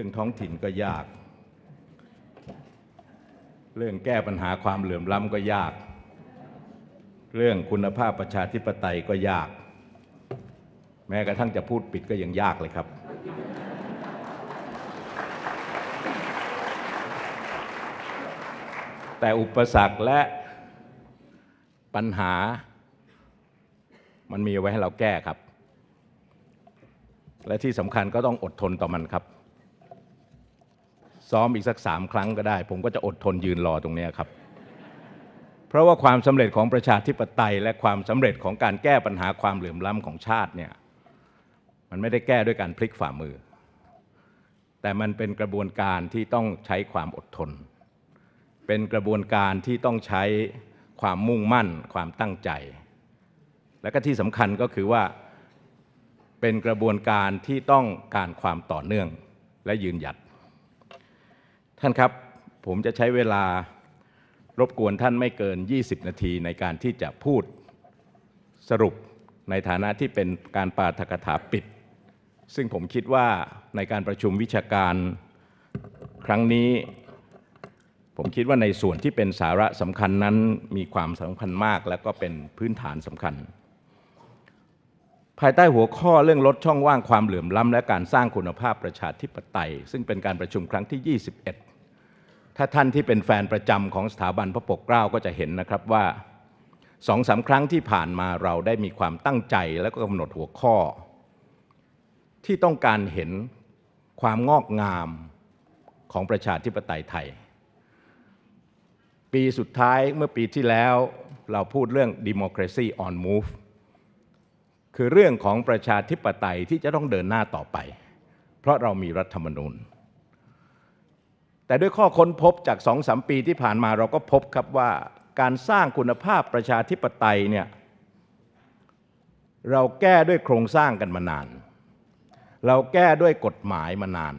รื่องท้องถิ่นก็ยาก เรื่องแก้ปัญหาความเหลื่อมล้ำก็ยาก เรื่องคุณภาพประชาธิปไตยก็ยาก แม้กระทั่งจะพูดปิดก็ยังยากเลยครับ แต่อุปสรรคและปัญหามันมีไว้ให้เราแก้ครับ และที่สำคัญก็ต้องอดทนต่อมันครับซ้อมอีกสักสามครั้งก็ได้ผมก็จะอดทนยืนรอตรงนี้ครับเพราะว่าความสำเร็จของประชาธิปไตย และความสำเร็จของการแก้ปัญหาความเหลื่อมล้ำของชาติเนี่ยมันไม่ได้แก้ด้วยการพลิกฝ่ามือ แต่มันเป็นกระบวนการที่ต้องใช้ความอดทน เป็นกระบวนการที่ต้องใช้ความมุ่งมั่นความตั้งใจ และก็ที่สำคัญก็คือว่าเป็นกระบวนการที่ต้องการความต่อเนื่อง และยืนหยัดท่านครับ ผมจะใช้เวลารบกวนท่านไม่เกิน 20 นาทีในการที่จะพูดสรุปในฐานะที่เป็นการปาฐกถาปิด ซึ่งผมคิดว่าในการประชุมวิชาการครั้งนี้ ผมคิดว่าในส่วนที่เป็นสาระสำคัญนั้นมีความสำคัญมากและก็เป็นพื้นฐานสำคัญ ภายใต้หัวข้อเรื่องลดช่องว่างความเหลื่อมล้ำและการสร้างคุณภาพประชาธิปไตย ซึ่งเป็นการประชุมครั้งที่ 21ถ้าท่านที่เป็นแฟนประจำของสถาบันพระปกเกล้าก็จะเห็นนะครับว่าสองสาครั้งที่ผ่านมาเราได้มีความตั้งใจและก็กำหนดหัวข้อ ที่ต้องการเห็นความงอกงามของประชาธิปไตยไทย ปีสุดท้ายเมื่อปีที่แล้วเราพูดเรื่อง democracy on move คือเรื่องของประชาธิปไตยที่จะต้องเดินหน้าต่อไป เพราะเรามีรัฐธรรมนูญแต่ด้วยข้อค้นพบจากสองสามปีที่ผ่านมาเราก็พบครับว่า การสร้างคุณภาพประชาธิปไตยเนี่ยเราแก้ด้วยโครงสร้างกันมานาน เราแก้ด้วยกฎหมายมานาน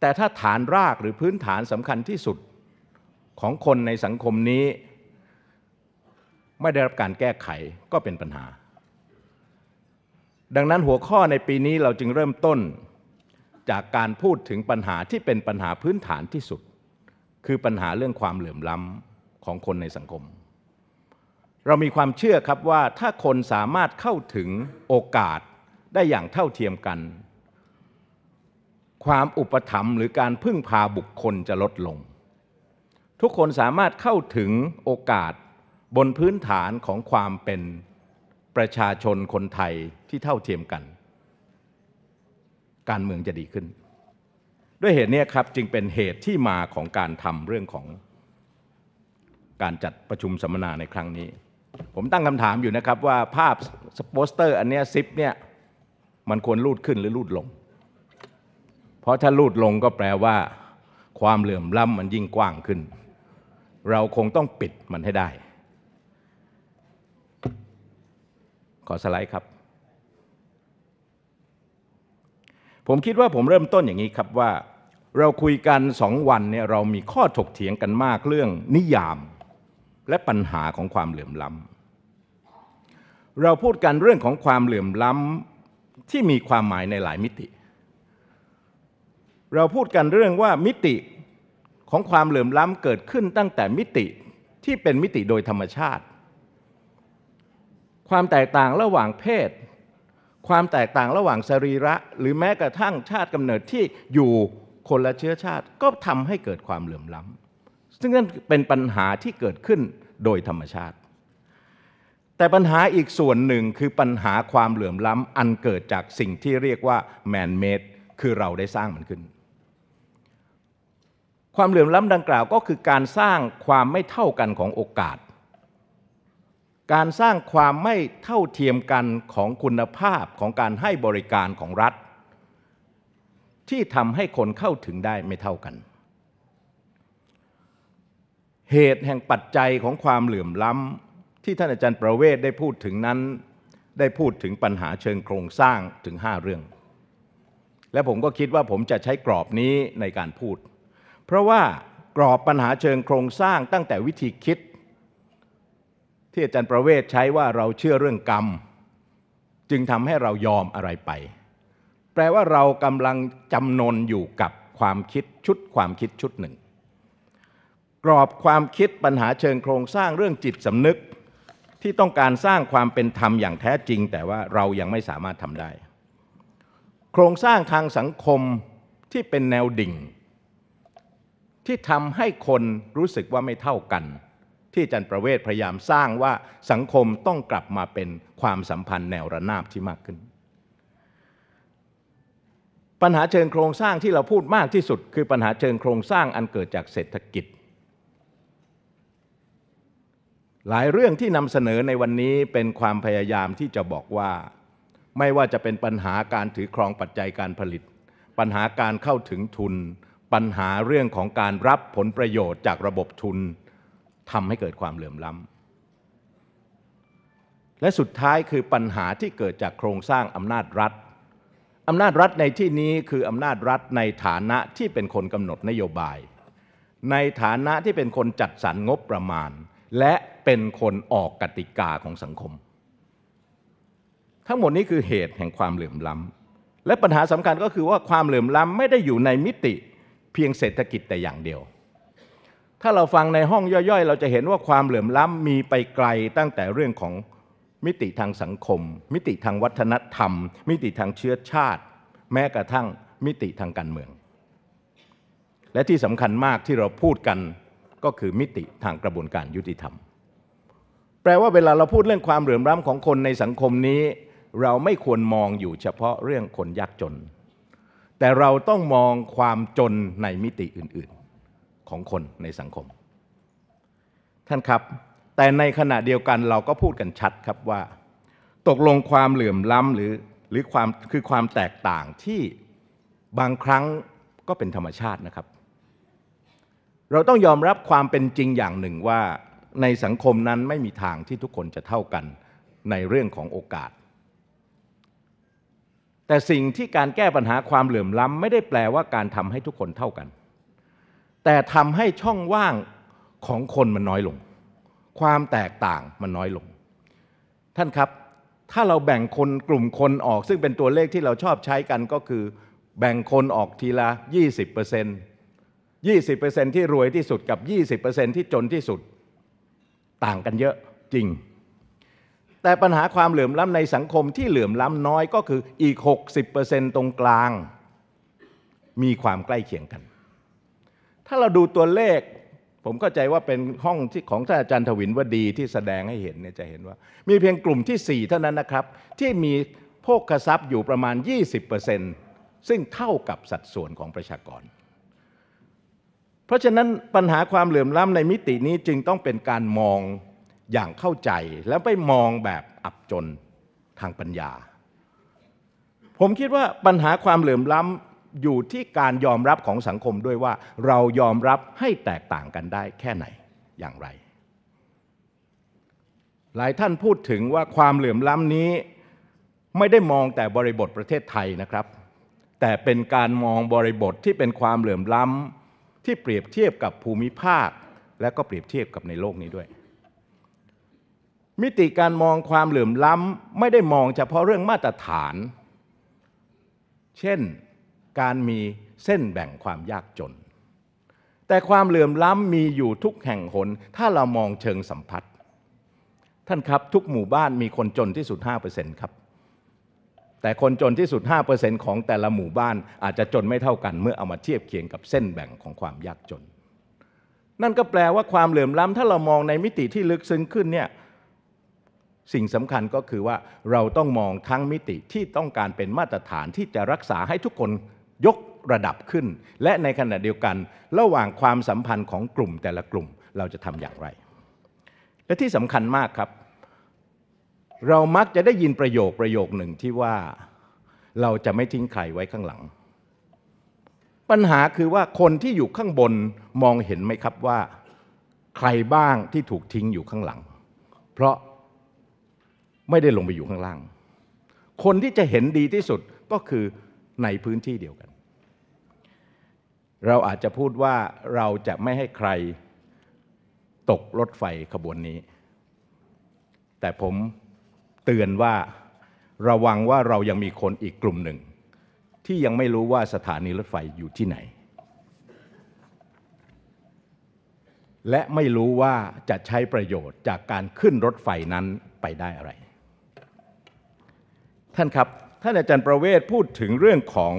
แต่ถ้าฐานรากหรือพื้นฐานสำคัญที่สุดของคนในสังคมนี้ ไม่ได้รับการแก้ไขก็เป็นปัญหา ดังนั้นหัวข้อในปีนี้เราจึงเริ่มต้นจากการพูดถึงปัญหาที่เป็นปัญหาพื้นฐานที่สุด คือปัญหาเรื่องความเหลื่อมล้ำของคนในสังคม เรามีความเชื่อครับว่าถ้าคนสามารถเข้าถึงโอกาสได้อย่างเท่าเทียมกัน ความอุปถัมภ์หรือการพึ่งพาบุคคลจะลดลง ทุกคนสามารถเข้าถึงโอกาสบนพื้นฐานของความเป็นประชาชนคนไทยที่เท่าเทียมกันการเมืองจะดีขึ้น ด้วยเหตุนี้ครับจึงเป็นเหตุที่มาของการทำเรื่องของ การจัดประชุมสัมมนาในครั้งนี้ ผมตั้งคำถามอยู่นะครับว่าภาพโปสเตอร์อันนี้ซิปเนี่ยมันควรลูดขึ้นหรือลูดลง เพราะถ้าลูดลงก็แปลว่า ความเหลื่อมล้ำมันยิ่งกว้างขึ้น เราคงต้องปิดมันให้ได้ ขอสไลด์ครับผมคิดว่าผมเริ่มต้นอย่างนี้ครับว่า เราคุยกันสองวันเนี่ยเรามีข้อถกเถียงกันมากเรื่องนิยามและปัญหาของความเหลื่อมล้ำเราพูดกันเรื่องของความเหลื่อมล้ำที่มีความหมายในหลายมิติ เราพูดกันเรื่องว่ามิติของความเหลื่อมล้ำเกิดขึ้นตั้งแต่มิติที่เป็นมิติโดยธรรมชาติ ความแตกต่างระหว่างเพศความแตกต่างระหว่างสรีระหรือแม้กระทั่งชาติกำเนิดที่อยู่คนละเชื้อชาติก็ทำให้เกิดความเหลื่อมล้ำ ซึ่งนั่นเป็นปัญหาที่เกิดขึ้นโดยธรรมชาติ แต่ปัญหาอีกส่วนหนึ่งคือปัญหาความเหลื่อมล้ำอันเกิดจากสิ่งที่เรียกว่าแมนเมดคือเราได้สร้างมันขึ้น ความเหลื่อมล้ำดังกล่าวก็คือการสร้างความไม่เท่ากันของโอกาสการสร้างความไม่เท่าเทียมกันของคุณภาพของการให้บริการของรัฐ ที่ทำให้คนเข้าถึงได้ไม่เท่ากัน เหตุแห่งปัจจัยของความเหลื่อมล้ำที่ท่านอาจารย์ประเวศได้พูดถึงนั้นได้พูดถึงปัญหาเชิงโครงสร้างถึง 5 เรื่อง และผมก็คิดว่าผมจะใช้กรอบนี้ในการพูด เพราะว่ากรอบปัญหาเชิงโครงสร้างตั้งแต่วิธีคิดที่อาจารย์ประเวศใช้ว่าเราเชื่อเรื่องกรรม จึงทำให้เรายอมอะไรไป แปลว่าเรากำลังจำนนอยู่กับความคิดชุดความคิดชุดหนึ่ง กรอบความคิดปัญหาเชิงโครงสร้างเรื่องจิตสำนึก ที่ต้องการสร้างความเป็นธรรมอย่างแท้จริง แต่ว่าเรายังไม่สามารถทำได้ โครงสร้างทางสังคมที่เป็นแนวดิ่ง ที่ทำให้คนรู้สึกว่าไม่เท่ากันที่อาจารย์ประเวศพยายามสร้างว่าสังคมต้องกลับมาเป็นความสัมพันธ์แนวระนาบที่มากขึ้น ปัญหาเชิงโครงสร้างที่เราพูดมากที่สุด คือปัญหาเชิงโครงสร้างอันเกิดจากเศรษฐกิจ หลายเรื่องที่นำเสนอในวันนี้เป็นความพยายามที่จะบอกว่าไม่ว่าจะเป็นปัญหาการถือครองปัจจัยการผลิต ปัญหาการเข้าถึงทุน ปัญหาเรื่องของการรับผลประโยชน์จากระบบทุนทำให้เกิดความเหลื่อมล้ำและสุดท้ายคือปัญหาที่เกิดจากโครงสร้างอำนาจรัฐอำนาจรัฐในที่นี้คืออำนาจรัฐในฐานะที่เป็นคนกำหนดนโยบาย ในฐานะที่เป็นคนจัดสรรงบประมาณ และเป็นคนออกกติกาของสังคม ทั้งหมดนี้คือเหตุแห่งความเหลื่อมล้ำ และปัญหาสำคัญก็คือว่าความเหลื่อมล้ำไม่ได้อยู่ในมิติเพียงเศรษฐกิจแต่อย่างเดียวถ้าเราฟังในห้องย่อยๆ เราจะเห็นว่าความเหลื่อมล้ำมีไปไกลตั้งแต่เรื่องของมิติทางสังคม มิติทางวัฒนธรรม มิติทางเชื้อชาติ แม้กระทั่งมิติทางการเมือง และที่สำคัญมากที่เราพูดกันก็คือมิติทางกระบวนการยุติธรรม แปลว่าเวลาเราพูดเรื่องความเหลื่อมล้ำของคนในสังคมนี้เราไม่ควรมองอยู่เฉพาะเรื่องคนยากจน แต่เราต้องมองความจนในมิติอื่นของคนในสังคม ท่านครับ แต่ในขณะเดียวกันเราก็พูดกันชัดครับว่า ตกลงความเหลื่อมล้ำหรือหรือความคือความแตกต่างที่บางครั้งก็เป็นธรรมชาตินะครับ เราต้องยอมรับความเป็นจริงอย่างหนึ่งว่า ในสังคมนั้นไม่มีทางที่ทุกคนจะเท่ากันในเรื่องของโอกาส แต่สิ่งที่การแก้ปัญหาความเหลื่อมล้ำไม่ได้แปลว่าการทำให้ทุกคนเท่ากันแต่ทำให้ช่องว่างของคนมันน้อยลง ความแตกต่างมันน้อยลง ท่านครับ ถ้าเราแบ่งคนกลุ่มคนออกซึ่งเป็นตัวเลขที่เราชอบใช้กันก็คือ แบ่งคนออกทีละ 20% 20%ที่รวยที่สุดกับ 20%ที่จนที่สุด ต่างกันเยอะจริง แต่ปัญหาความเหลื่อมล้ำในสังคมที่เหลื่อมล้ำน้อยก็คืออีก 60%ตรงกลางมีความใกล้เคียงกันถ้าเราดูตัวเลขผมเข้าใจว่าเป็นห้องที่ของท่านอาจารย์ทวินวดีที่แสดงให้เห็นเนี่ยจะเห็นว่า มีเพียงกลุ่มที่ 4 เท่านั้นนะครับ ที่มีโภคทรัพย์อยู่ประมาณ 20%ซึ่งเท่ากับสัดส่วนของประชากร เพราะฉะนั้นปัญหาความเหลื่อมล้ำในมิตินี้จึงต้องเป็นการมองอย่างเข้าใจแล้วไปมองแบบอับจนทางปัญญา ผมคิดว่าปัญหาความเหลื่อมล้ำอยู่ที่การยอมรับของสังคมด้วยว่าเรายอมรับให้แตกต่างกันได้แค่ไหนอย่างไร หลายท่านพูดถึงว่าความเหลื่อมล้ำนี้ ไม่ได้มองแต่บริบทประเทศไทยนะครับ แต่เป็นการมองบริบทที่เป็นความเหลื่อมล้ำที่เปรียบเทียบกับภูมิภาค และก็เปรียบเทียบกับในโลกนี้ด้วย มิติการมองความเหลื่อมล้ำไม่ได้มองเฉพาะเรื่องมาตรฐาน เช่นการมีเส้นแบ่งความยากจน แต่ความเหลื่อมล้ำมีอยู่ทุกแห่งหน ถ้าเรามองเชิงสัมพัทธ์ท่านครับทุกหมู่บ้านมีคนจนที่สุด5%ครับ แต่คนจนที่สุด 5%ของแต่ละหมู่บ้านอาจจะจนไม่เท่ากัน เมื่อเอามาเทียบเคียงกับเส้นแบ่งของความยากจน นั่นก็แปลว่าความเหลื่อมล้ำถ้าเรามองในมิติที่ลึกซึ้งขึ้นเนี่ย สิ่งสำคัญก็คือว่า เราต้องมองทั้งมิติที่ต้องการเป็นมาตรฐานที่จะรักษาให้ทุกคนยกระดับขึ้นและในขณะเดียวกัน ระหว่างความสัมพันธ์ของกลุ่มแต่ละกลุ่มเราจะทำอย่างไร และที่สำคัญมากครับ เรามักจะได้ยินประโยคประโยคหนึ่งที่ว่าเราจะไม่ทิ้งใครไว้ข้างหลัง ปัญหาคือว่าคนที่อยู่ข้างบนมองเห็นไหมครับว่าใครบ้างที่ถูกทิ้งอยู่ข้างหลัง เพราะไม่ได้ลงไปอยู่ข้างล่างคนที่จะเห็นดีที่สุดก็คือในพื้นที่เดียวกันเราอาจจะพูดว่าเราจะไม่ให้ใครตกรถไฟขบวนนี้ แต่ผมเตือนว่าระวังว่าเรายังมีคนอีกกลุ่มหนึ่ง ที่ยังไม่รู้ว่าสถานีรถไฟอยู่ที่ไหน และไม่รู้ว่าจะใช้ประโยชน์จากการขึ้นรถไฟนั้นไปได้อะไร ท่านครับท่านอาจารย์ประเวศพูดถึงเรื่องของ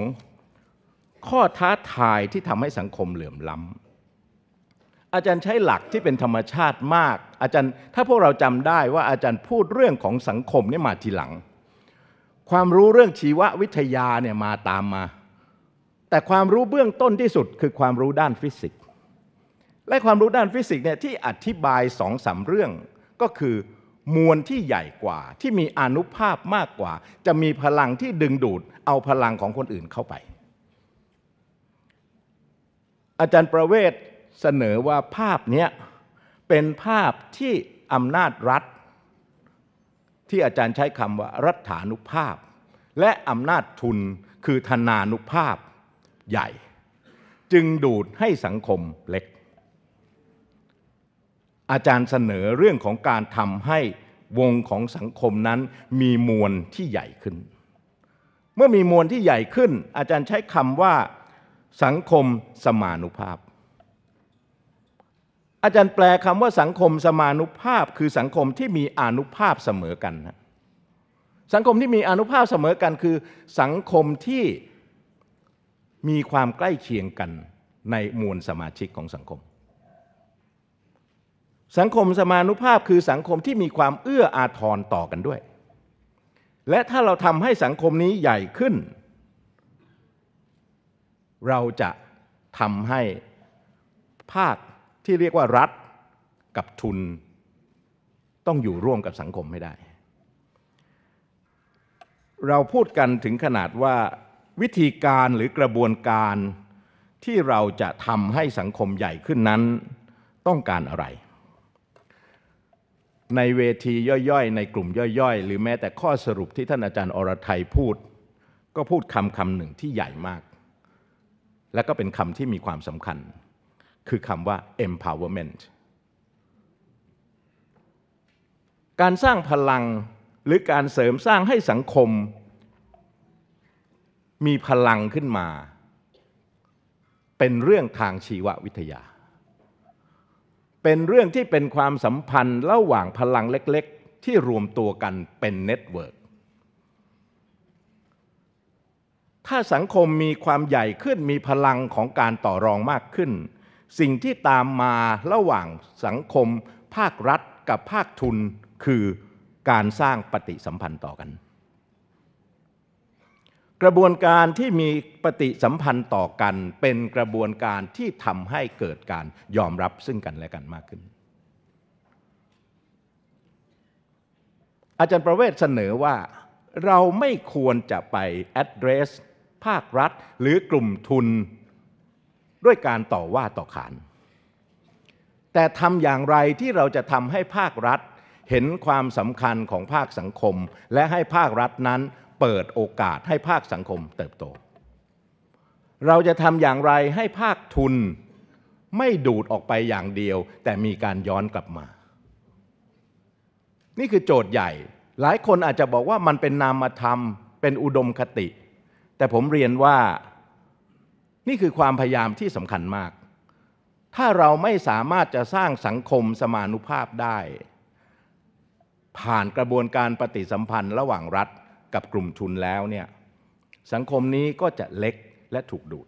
ข้อท้าทายที่ทำให้สังคมเหลื่อมล้ำอาจารย์ใช้หลักที่เป็นธรรมชาติมาก อาจารย์ ถ้าพวกเราจำได้ว่าอาจารย์พูดเรื่องของสังคมนี่มาทีหลัง ความรู้เรื่องชีววิทยาเนี่ยมาตามมา แต่ความรู้เบื้องต้นที่สุดคือความรู้ด้านฟิสิกส์ และความรู้ด้านฟิสิกส์เนี่ยที่อธิบายสองสาเรื่อง ก็คือ มวลที่ใหญ่กว่า ที่มีอนุภาพมากกว่า จะมีพลังที่ดึงดูดเอาพลังของคนอื่นเข้าไปอาจารย์ประเวศเสนอว่าภาพนี้เป็นภาพที่อำนาจรัฐ ที่อาจารย์ใช้คำว่ารัฐานุภาพ และอำนาจทุนคือธนานุภาพใหญ่ จึงดูดให้สังคมเล็ก อาจารย์เสนอเรื่องของการทำให้วงของสังคมนั้น มีมวลที่ใหญ่ขึ้น เมื่อมีมวลที่ใหญ่ขึ้น อาจารย์ใช้คำว่าสังคมสมานุภาพ อาจารย์แปลคำว่าสังคมสมานุภาพคือสังคมที่มีอนุภาพเสมอกันนะสังคมที่มีอนุภาพเสมอกันคือสังคมที่มีความใกล้เคียงกัน ในมวลสมาชิกของสังคม สังคมสมานุภาพคือสังคมที่มีความเอื้ออาทรต่อกันด้วย และถ้าเราทำให้สังคมนี้ใหญ่ขึ้นเราจะทำให้ภาคที่เรียกว่ารัฐกับทุน ต้องอยู่ร่วมกับสังคมไม่ได้ เราพูดกันถึงขนาดว่าวิธีการหรือกระบวนการที่เราจะทำให้สังคมใหญ่ขึ้นนั้นต้องการอะไร ในเวทีย่อยๆ ในกลุ่มย่อยๆ หรือแม้แต่ข้อสรุปที่ท่านอาจารย์อรไทยพูด ก็พูดคำคำหนึ่งที่ใหญ่มากและก็เป็นคำที่มีความสำคัญ คือคำว่า empowerment การสร้างพลังหรือการเสริมสร้างให้สังคมมีพลังขึ้นมา เป็นเรื่องทางชีววิทยา เป็นเรื่องที่เป็นความสัมพันธ์ ระหว่างพลังเล็กๆ ที่รวมตัวกันเป็นเน็ตเวิร์กถ้าสังคมมีความใหญ่ขึ้นมีพลังของการต่อรองมากขึ้น สิ่งที่ตามมาระหว่างสังคมภาครัฐกับภาคทุนคือการสร้างปฏิสัมพันธ์ต่อกัน กระบวนการที่มีปฏิสัมพันธ์ต่อกันเป็นกระบวนการที่ทำให้เกิดการยอมรับซึ่งกันและกันมากขึ้น อาจารย์ประเวศเสนอว่าเราไม่ควรจะไป address ภาครัฐหรือกลุ่มทุน ด้วยการต่อว่าต่อขาน แต่ทำอย่างไรที่เราจะทำให้ภาครัฐเห็นความสำคัญของภาคสังคมและให้ภาครัฐนั้น เปิดโอกาสให้ภาคสังคมเติบโต เราจะทำอย่างไรให้ภาคทุนไม่ดูดออกไปอย่างเดียว แต่มีการย้อนกลับมา นี่คือโจทย์ใหญ่ หลายคนอาจจะบอกว่ามันเป็นนามธรรมเป็นอุดมคติแต่ผมเรียนว่า นี่คือความพยายามที่สำคัญมาก ถ้าเราไม่สามารถจะสร้างสังคมสมานุภาพได้ ผ่านกระบวนการปฏิสัมพันธ์ ระหว่างรัฐกับกลุ่มทุนแล้วเนี่ยสังคมนี้ก็จะเล็กและถูกดูด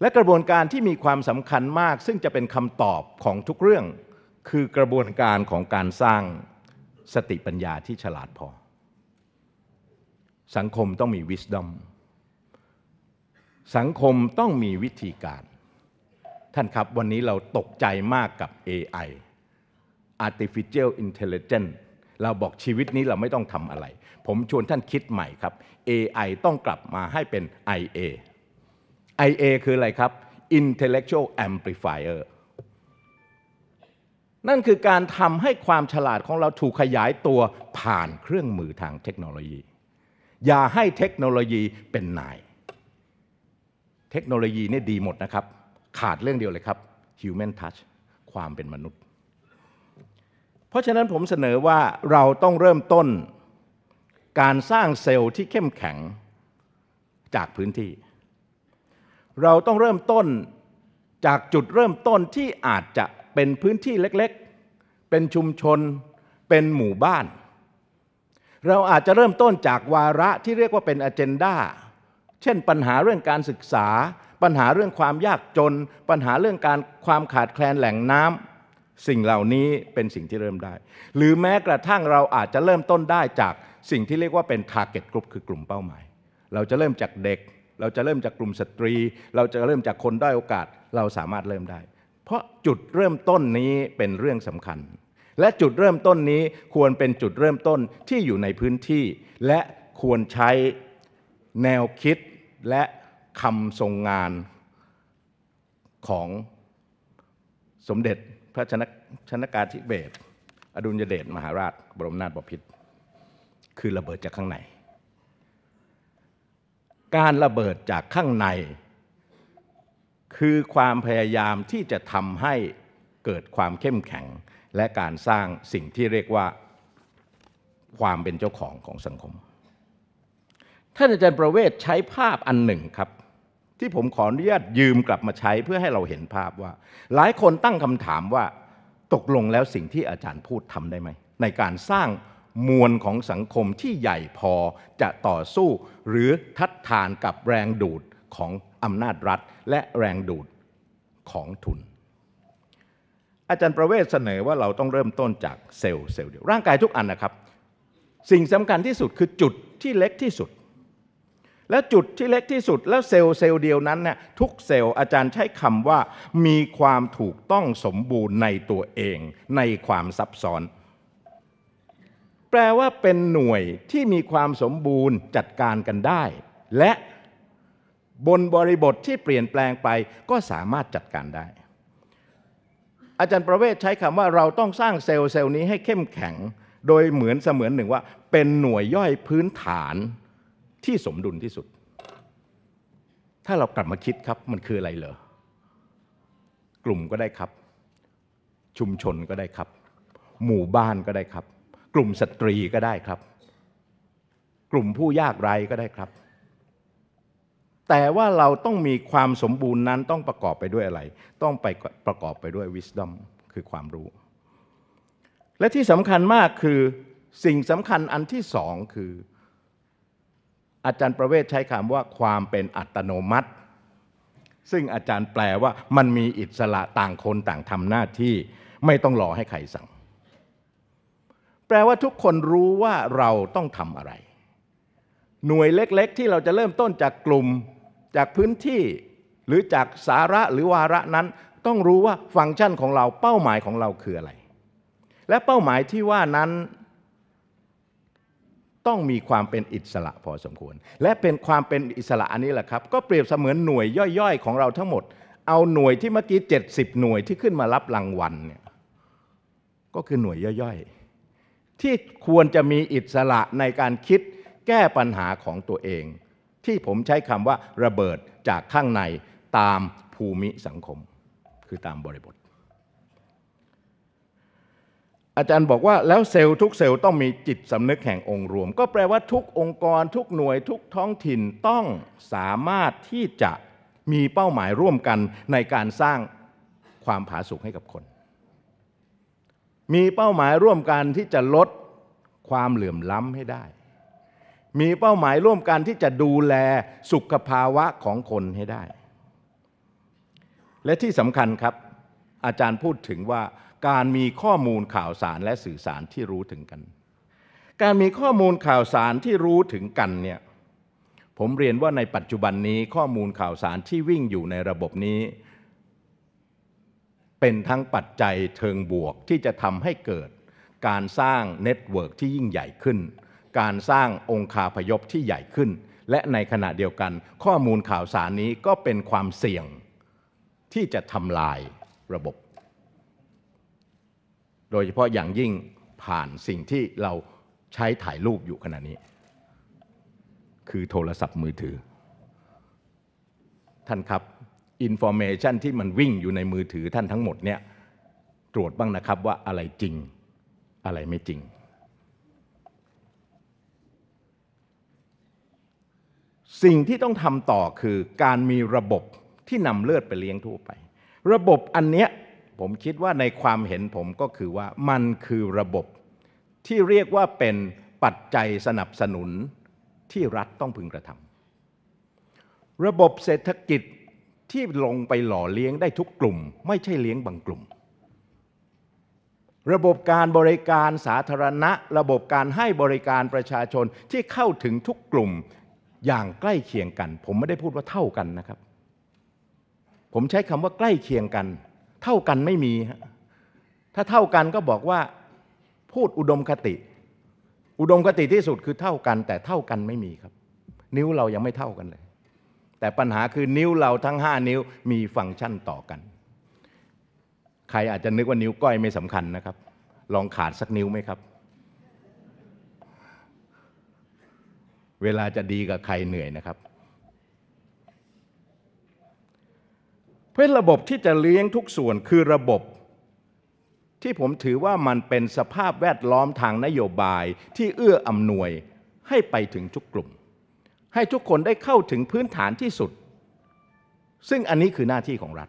และกระบวนการที่มีความสำคัญมากซึ่งจะเป็นคำตอบของทุกเรื่องคือกระบวนการของการสร้างสติปัญญาที่ฉลาดพอสังคมต้องมีวิส d o m สังคมต้องมีวิธีการ ท่านครับ วันนี้เราตกใจมากกับ AI artificial intelligence เราบอกชีวิตนี้เราไม่ต้องทำอะไร ผมชวนท่านคิดใหม่ครับ AI ต้องกลับมาให้เป็น IA IA คืออะไรครับ intellectual amplifier นั่นคือการทำให้ความฉลาดของเราถูกขยายตัวผ่านเครื่องมือทางเทคโนโลยีอย่าให้เทคโนโลยีเป็นนาย เทคโนโลยีนี่ดีหมดนะครับ ขาดเรื่องเดียวเลยครับ human touch ความเป็นมนุษย์ เพราะฉะนั้นผมเสนอว่าเราต้องเริ่มต้น การสร้างเซลล์ที่เข้มแข็ง จากพื้นที่ เราต้องเริ่มต้นจากจุดเริ่มต้นที่อาจจะเป็นพื้นที่เล็กๆ เป็นชุมชน เป็นหมู่บ้านเราอาจจะเริ่มต้นจากวาระที่เรียกว่าเป็นอเจนดา เช่น ปัญหาเรื่องการศึกษา ปัญหาเรื่องความยากจน ปัญหาเรื่องการความขาดแคลนแหล่งน้ำสิ่งเหล่านี้เป็นสิ่งที่เริ่มได้ หรือแม้กระทั่งเราอาจจะเริ่มต้นได้จากสิ่งที่เรียกว่าเป็นร์เก็ตกลุ่มคือกลุ่มเป้าหมาย เราจะเริ่มจากเด็ก เราจะเริ่มจากกลุ่มสตรี เราจะเริ่มจากคนด้อยโอกาส เราสามารถเริ่มได้ เพราะจุดเริ่มต้นนี้เป็นเรื่องสำคัญและจุดเริ่มต้นนี้ควรเป็นจุดเริ่มต้นที่อยู่ในพื้นที่ และควรใช้แนวคิดและคำทรงงานของสมเด็จพระชนชนกาธิเบศรอดุลยเดชมหาราช บรมนาถบพิตร คือระเบิดจากข้างใน การระเบิดจากข้างใน คือความพยายามที่จะทำให้เกิดความเข้มแข็งและการสร้างสิ่งที่เรียกว่าความเป็นเจ้าของของสังคม ท่านอาจารย์ประเวศใช้ภาพอันหนึ่งครับ ที่ผมขออนุญาตยืมกลับมาใช้เพื่อให้เราเห็นภาพว่า หลายคนตั้งคำถามว่าตกลงแล้วสิ่งที่อาจารย์พูดทำได้ไหม ในการสร้างมวลของสังคมที่ใหญ่พอจะต่อสู้ หรือทัดทานกับแรงดูดของอำนาจรัฐ และแรงดูดของทุนอาจารย์ประเวศเสนอว่าเราต้องเริ่มต้นจากเซลล์เซลล์เดียว ร่างกายทุกอันนะครับ สิ่งสำคัญที่สุดคือจุดที่เล็กที่สุด และจุดที่เล็กที่สุด แล้วเซลล์เซลล์เดียวนั้นเนี่ยทุกเซลล์อาจารย์ใช้คำว่ามีความถูกต้องสมบูรณ์ในตัวเอง ในความซับซ้อน แปลว่าเป็นหน่วยที่มีความสมบูรณ์จัดการกันได้ และบนบริบทที่เปลี่ยนแปลงไปก็สามารถจัดการได้อาจารย์ประเวศใช้คำว่าเราต้องสร้างเซลล์เซลล์นี้ให้เข้มแข็ง โดยเหมือนเสมือนหนึ่งว่าเป็นหน่วยย่อยพื้นฐานที่สมดุลที่สุด ถ้าเรากลับมาคิดครับ มันคืออะไรเหรอกลุ่มก็ได้ครับ ชุมชนก็ได้ครับ หมู่บ้านก็ได้ครับ กลุ่มสตรีก็ได้ครับ กลุ่มผู้ยากไร้ก็ได้ครับแต่ว่าเราต้องมีความสมบูรณ์นั้นต้องประกอบไปด้วยอะไร ต้องไปประกอบไปด้วย wisdom คือความรู้ และที่สำคัญมากคือ สิ่งสำคัญอันที่สองคือ อาจารย์ประเวศใช้คำว่าความเป็นอัตโนมัติ ซึ่งอาจารย์แปลว่ามันมีอิสระต่างคนต่างทำหน้าที่ไม่ต้องรอให้ใครสั่ง แปลว่าทุกคนรู้ว่าเราต้องทำอะไร หน่วยเล็ก ๆ ที่เราจะเริ่มต้นจากกลุ่มจากพื้นที่หรือจากสาระหรือวาระนั้น ต้องรู้ว่าฟังก์ชันของเราเป้าหมายของเราคืออะไร และเป้าหมายที่ว่านั้น ต้องมีความเป็นอิสระพอสมควร และเป็นความเป็นอิสระอันนี้แหละครับก็เปรียบเสมือนหน่วยย่อยๆ ของเราทั้งหมด เอาหน่วยที่เมื่อกี้70 หน่วยที่ขึ้นมารับรางวัลเนี่ยก็คือหน่วยย่อยๆ ที่ควรจะมีอิสระในการคิดแก้ปัญหาของตัวเองที่ผมใช้คำว่าระเบิดจากข้างในตามภูมิสังคม คือตามบริบท อาจารย์บอกว่า แล้ว เซลล์ทุกเซลล์ต้องมีจิตสำนึกแห่งองค์รวม ก็แปลว่าทุกองค์กรทุกหน่วยทุกท้องถิ่นต้องสามารถที่จะมีเป้าหมายร่วมกันในการสร้างความผาสุกให้กับคน มีเป้าหมายร่วมกันที่จะลดความเหลื่อมล้ำให้ได้มีเป้าหมายร่วมกันที่จะดูแลสุขภาวะของคนให้ได้ และที่สำคัญครับ อาจารย์พูดถึงว่าการมีข้อมูลข่าวสารและสื่อสารที่รู้ถึงกัน การมีข้อมูลข่าวสารที่รู้ถึงกันเนี่ย ผมเรียนว่าในปัจจุบันนี้ข้อมูลข่าวสารที่วิ่งอยู่ในระบบนี้ เป็นทั้งปัจจัยเชิงบวกที่จะทำให้เกิด การสร้างเน็ตเวิร์กที่ยิ่งใหญ่ขึ้นการสร้างองค์คาพยพที่ใหญ่ขึ้น และในขณะเดียวกัน ข้อมูลข่าวสารนี้ก็เป็นความเสี่ยงที่จะทำลายระบบ โดยเฉพาะอย่างยิ่งผ่านสิ่งที่เราใช้ถ่ายรูปอยู่ขณะนี้ คือโทรศัพท์มือถือ ท่านครับอินโฟเมชันที่มันวิ่งอยู่ในมือถือท่านทั้งหมดเนี่ยตรวจบ้างนะครับว่าอะไรจริงอะไรไม่จริงสิ่งที่ต้องทำต่อคือการมีระบบที่นำเลือดไปเลี้ยงทั่วไป ระบบอันเนี้ยผมคิดว่าในความเห็นผมก็คือว่ามันคือระบบที่เรียกว่าเป็นปัจจัยสนับสนุนที่รัฐต้องพึงกระทำระบบเศรษฐกิจที่ลงไปหล่อเลี้ยงได้ทุกกลุ่ม ไม่ใช่เลี้ยงบางกลุ่ม ระบบการบริการสาธารณะ ระบบการให้บริการประชาชนที่เข้าถึงทุกกลุ่มอย่างใกล้เคียงกัน ผมไม่ได้พูดว่าเท่ากันนะครับ ผมใช้คำว่าใกล้เคียงกัน เท่ากันไม่มีถ้าเท่ากันก็บอกว่า พูดอุดมคติ อุดมคติที่สุดคือเท่ากัน แต่เท่ากันไม่มีครับ นิ้วเรายังไม่เท่ากันเลย แต่ปัญหาคือนิ้วเราทั้งห้านิ้วมีฟังก์ชันต่อกัน ใครอาจจะนึกว่านิ้วก้อยไม่สำคัญนะครับ ลองขาดสักนิ้วไหมครับเวลาจะดีกับใครเหนื่อยนะครับเพื่อระบบที่จะเลี้ยงทุกส่วนคือระบบ ที่ผมถือว่ามันเป็นสภาพแวดล้อมทางนโยบายที่เอื้ออำนวยให้ไปถึงทุกกลุ่ม ให้ทุกคนได้เข้าถึงพื้นฐานที่สุด ซึ่งอันนี้คือหน้าที่ของรัฐ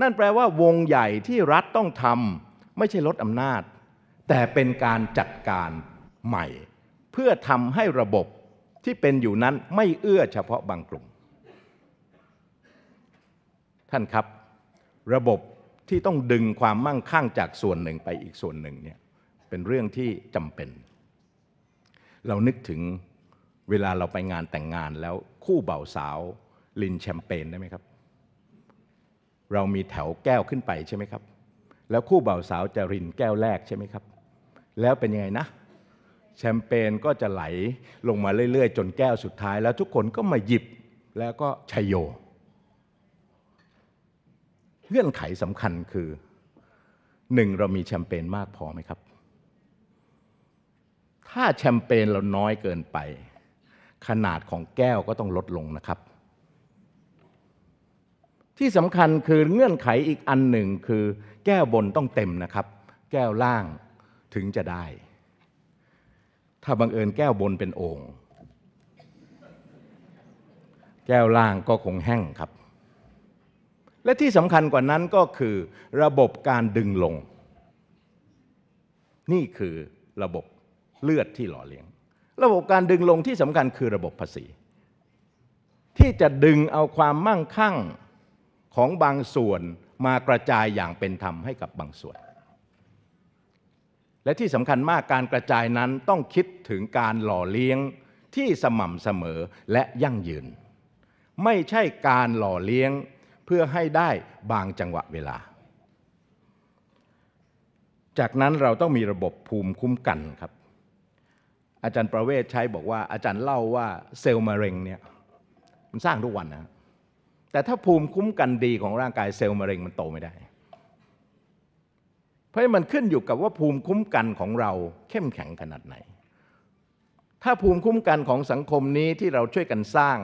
นั่นแปลว่าวงใหญ่ที่รัฐต้องทำไม่ใช่ลดอำนาจ แต่เป็นการจัดการใหม่พื่อทำให้ระบบที่เป็นอยู่นั้นไม่เอื้อเฉพาะบางกลุ่มท่านครับระบบที่ต้องดึงความมั่งคั่งจากส่วนหนึ่งไปอีกส่วนหนึ่งเนี่ยเป็นเรื่องที่จำเป็น เรานึกถึงเวลาเราไปงานแต่งงานแล้วคู่เบ่าวสาวลินแชมเปญได้ไหมครับ เรามีแถวแก้วขึ้นไปใช่ไหมครับ แล้วคู่เบ่าวสาวจะรินแก้วแรกใช่ไหมครับ แล้วเป็นยังไงนะแชมเปญก็จะไหลลงมาเรื่อยๆจนแก้วสุดท้ายแล้วทุกคนก็มาหยิบแล้วก็ชยโย เงื่อนไขสำคัญคือหนึ่งเรามีแชมเปญมากพอไหมครับ ถ้าแชมเปญเราน้อยเกินไป ขนาดของแก้วก็ต้องลดลงนะครับ ที่สำคัญคือเงื่อนไขอีกอันหนึ่งคือแก้วบนต้องเต็มนะครับ แก้วล่างถึงจะได้ถ้าบังเอิญแก้วบนเป็นโอ่งแก้วล่างก็คงแห้งครับ และที่สำคัญกว่านั้นก็คือ ระบบการดึงลง นี่คือระบบเลือดที่หล่อเลี้ยง ระบบการดึงลงที่สำคัญคือระบบภาษี ที่จะดึงเอาความมั่งคั่งของบางส่วนมากระจายอย่างเป็นธรรมให้กับบางส่วนและที่สำคัญมากการกระจายนั้นต้องคิดถึงการหล่อเลี้ยงที่สม่ำเสมอและยั่งยืน ไม่ใช่การหล่อเลี้ยงเพื่อให้ได้บางจังหวะเวลา จากนั้นเราต้องมีระบบภูมิคุ้มกันครับ อาจารย์ประเวศใช้บอกว่า อาจารย์เล่าว่าเซลล์มะเร็งเนี่ยมันสร้างทุกวันนะแต่ถ้าภูมิคุ้มกันดีของร่างกายเซลล์มะเร็งมันโตไม่ได้เพราะมันขึ้นอยู่กับว่าภูมิคุ้มกันของเราเข้มแข็งขนาดไหน ถ้าภูมิคุ้มกันของสังคมนี้ที่เราช่วยกันสร้าง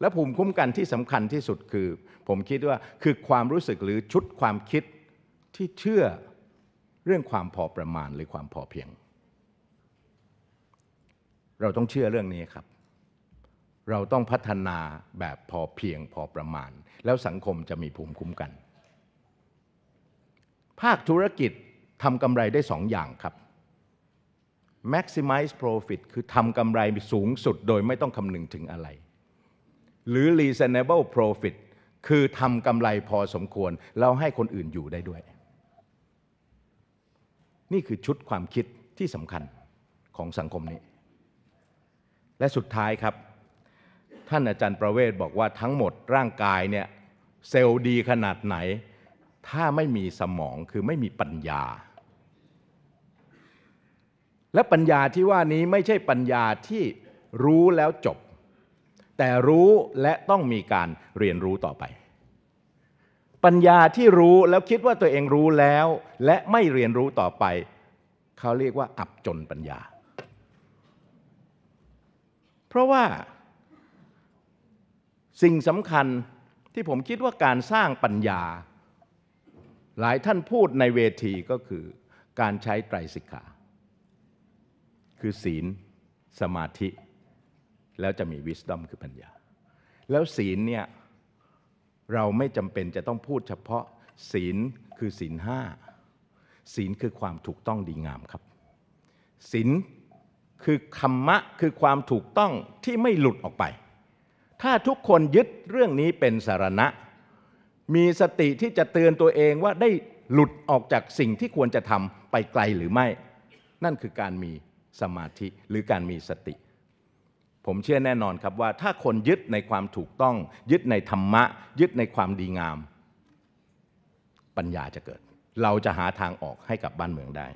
และภูมิคุ้มกันที่สำคัญที่สุดคือ ผมคิดว่าคือความรู้สึกหรือชุดความคิดที่เชื่อเรื่องความพอประมาณ หรือความพอเพียง เราต้องเชื่อเรื่องนี้ครับ เราต้องพัฒนาแบบพอเพียงพอประมาณ แล้วสังคมจะมีภูมิคุ้มกันภาคธุรกิจทำกำไรได้สองอย่างครับ maximize profit คือทำกำไรสูงสุดโดยไม่ต้องคำนึงถึงอะไร หรือ reasonable profit คือทำกำไรพอสมควร แล้วให้คนอื่นอยู่ได้ด้วย นี่คือชุดความคิดที่สำคัญของสังคมนี้ และสุดท้ายครับ ท่านอาจารย์ประเวศบอกว่าทั้งหมดร่างกายเนี่ยเซลล์ดีขนาดไหนถ้าไม่มีสมองคือไม่มีปัญญา และปัญญาที่ว่านี้ไม่ใช่ปัญญาที่รู้แล้วจบ แต่รู้และต้องมีการเรียนรู้ต่อไป ปัญญาที่รู้แล้วคิดว่าตัวเองรู้แล้ว และไม่เรียนรู้ต่อไป เขาเรียกว่าอับจนปัญญา เพราะว่า สิ่งสำคัญที่ผมคิดว่าการสร้างปัญญาหลายท่านพูดในเวทีก็คือการใช้ไตรสิกขา คือศีลสมาธิ แล้วจะมีวิสตอมคือปัญญา แล้วศีลเนี่ย เราไม่จำเป็นจะต้องพูดเฉพาะ ศีลคือศีลห้าศีลคือความถูกต้องดีงามครับศีลคือธรรมะคือความถูกต้องที่ไม่หลุดออกไป ถ้าทุกคนยึดเรื่องนี้เป็นสารณะมีสติที่จะเตือนตัวเองว่าได้หลุดออกจากสิ่งที่ควรจะทำไปไกลหรือไม่ นั่นคือการมีสมาธิหรือการมีสติ ผมเชื่อแน่นอนครับว่า ถ้าคนยึดในความถูกต้อง ยึดในธรรมะ ยึดในความดีงาม ปัญญาจะเกิด เราจะหาทางออกให้กับบ้านเมืองได้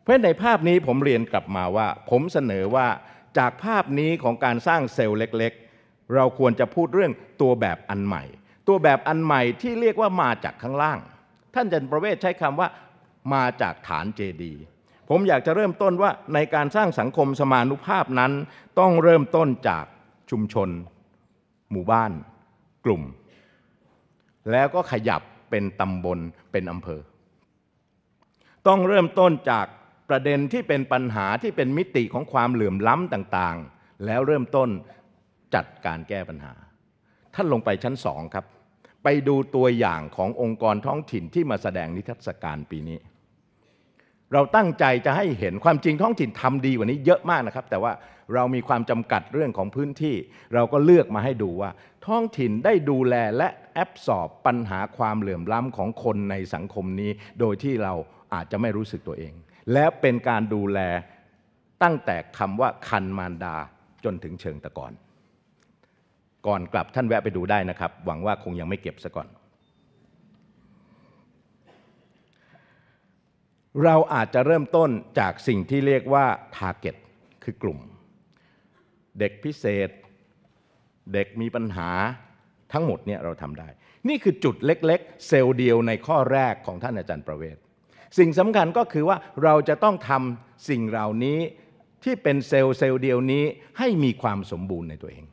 เพราะในภาพนี้ผมเรียนกลับมาว่าผมเสนอว่าจากภาพนี้ของการสร้างเซลล์เล็ก ๆ เราควรจะพูดเรื่องตัวแบบอันใหม่ตัวแบบอันใหม่ที่เรียกว่ามาจากข้างล่าง ท่านจันประเวศใช้คำว่ามาจากฐานเจดี ผมอยากจะเริ่มต้นว่าในการสร้างสังคมสมานุภาพนั้น ต้องเริ่มต้นจากชุมชน หมู่บ้าน กลุ่ม แล้วก็ขยับเป็นตำบลเป็นอำเภอ ต้องเริ่มต้นจากประเด็นที่เป็นปัญหาที่เป็นมิติของความเหลื่อมล้ำต่างๆ แล้วเริ่มต้นจัดการแก้ปัญหา ท่านลงไปชั้นสองครับไปดูตัวอย่างขององค์กรท้องถิ่นที่มาแสดงนิทรรศการปีนี้ เราตั้งใจจะให้เห็นความจริงท้องถิ่นทำดีกว่านี้เยอะมากนะครับ แต่ว่าเรามีความจำกัดเรื่องของพื้นที่ เราก็เลือกมาให้ดูว่าท้องถิ่นได้ดูแลและแอบสอบปัญหาความเหลื่อมล้ำของคนในสังคมนี้ โดยที่เราอาจจะไม่รู้สึกตัวเอง และเป็นการดูแลตั้งแต่คำว่าคันมารดาจนถึงเชิงตะกอนก่อนกลับท่านแวะไปดูได้นะครับ หวังว่าคงยังไม่เก็บซะก่อน เราอาจจะเริ่มต้นจากสิ่งที่เรียกว่า Target คือกลุ่ม เด็กพิเศษ เด็กมีปัญหาทั้งหมดเนี่ยเราทำได้ นี่คือจุดเล็กๆ เซลล์เดียวในข้อแรกของท่านอาจารย์ประเวศสิ่งสำคัญก็คือว่าเราจะต้องทำสิ่งเหล่านี้ที่เป็นเซลล์เซลล์เดียวนี้ให้มีความสมบูรณ์ในตัวเอง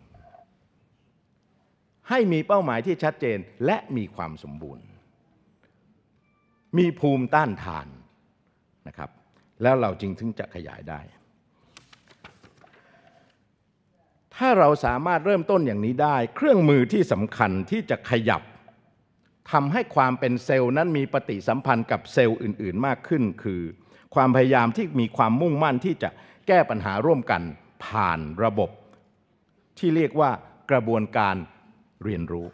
ให้มีเป้าหมายที่ชัดเจนและมีความสมบูรณ์ มีภูมิต้านทานนะครับ แล้วเราจรึงถึงจะขยายได้ ถ้าเราสามารถเริ่มต้นอย่างนี้ได้ เครื่องมือที่สำคัญที่จะขยับ ทำให้ความเป็นเซลล์นั้นมีปฏิสัมพันธ์กับเซลล์อื่นๆมากขึ้น คือความพยายามที่มีความมุ่งมั่นที่จะแก้ปัญหาร่วมกันผ่านระบบ ที่เรียกว่ากระบวนการเรียนรู้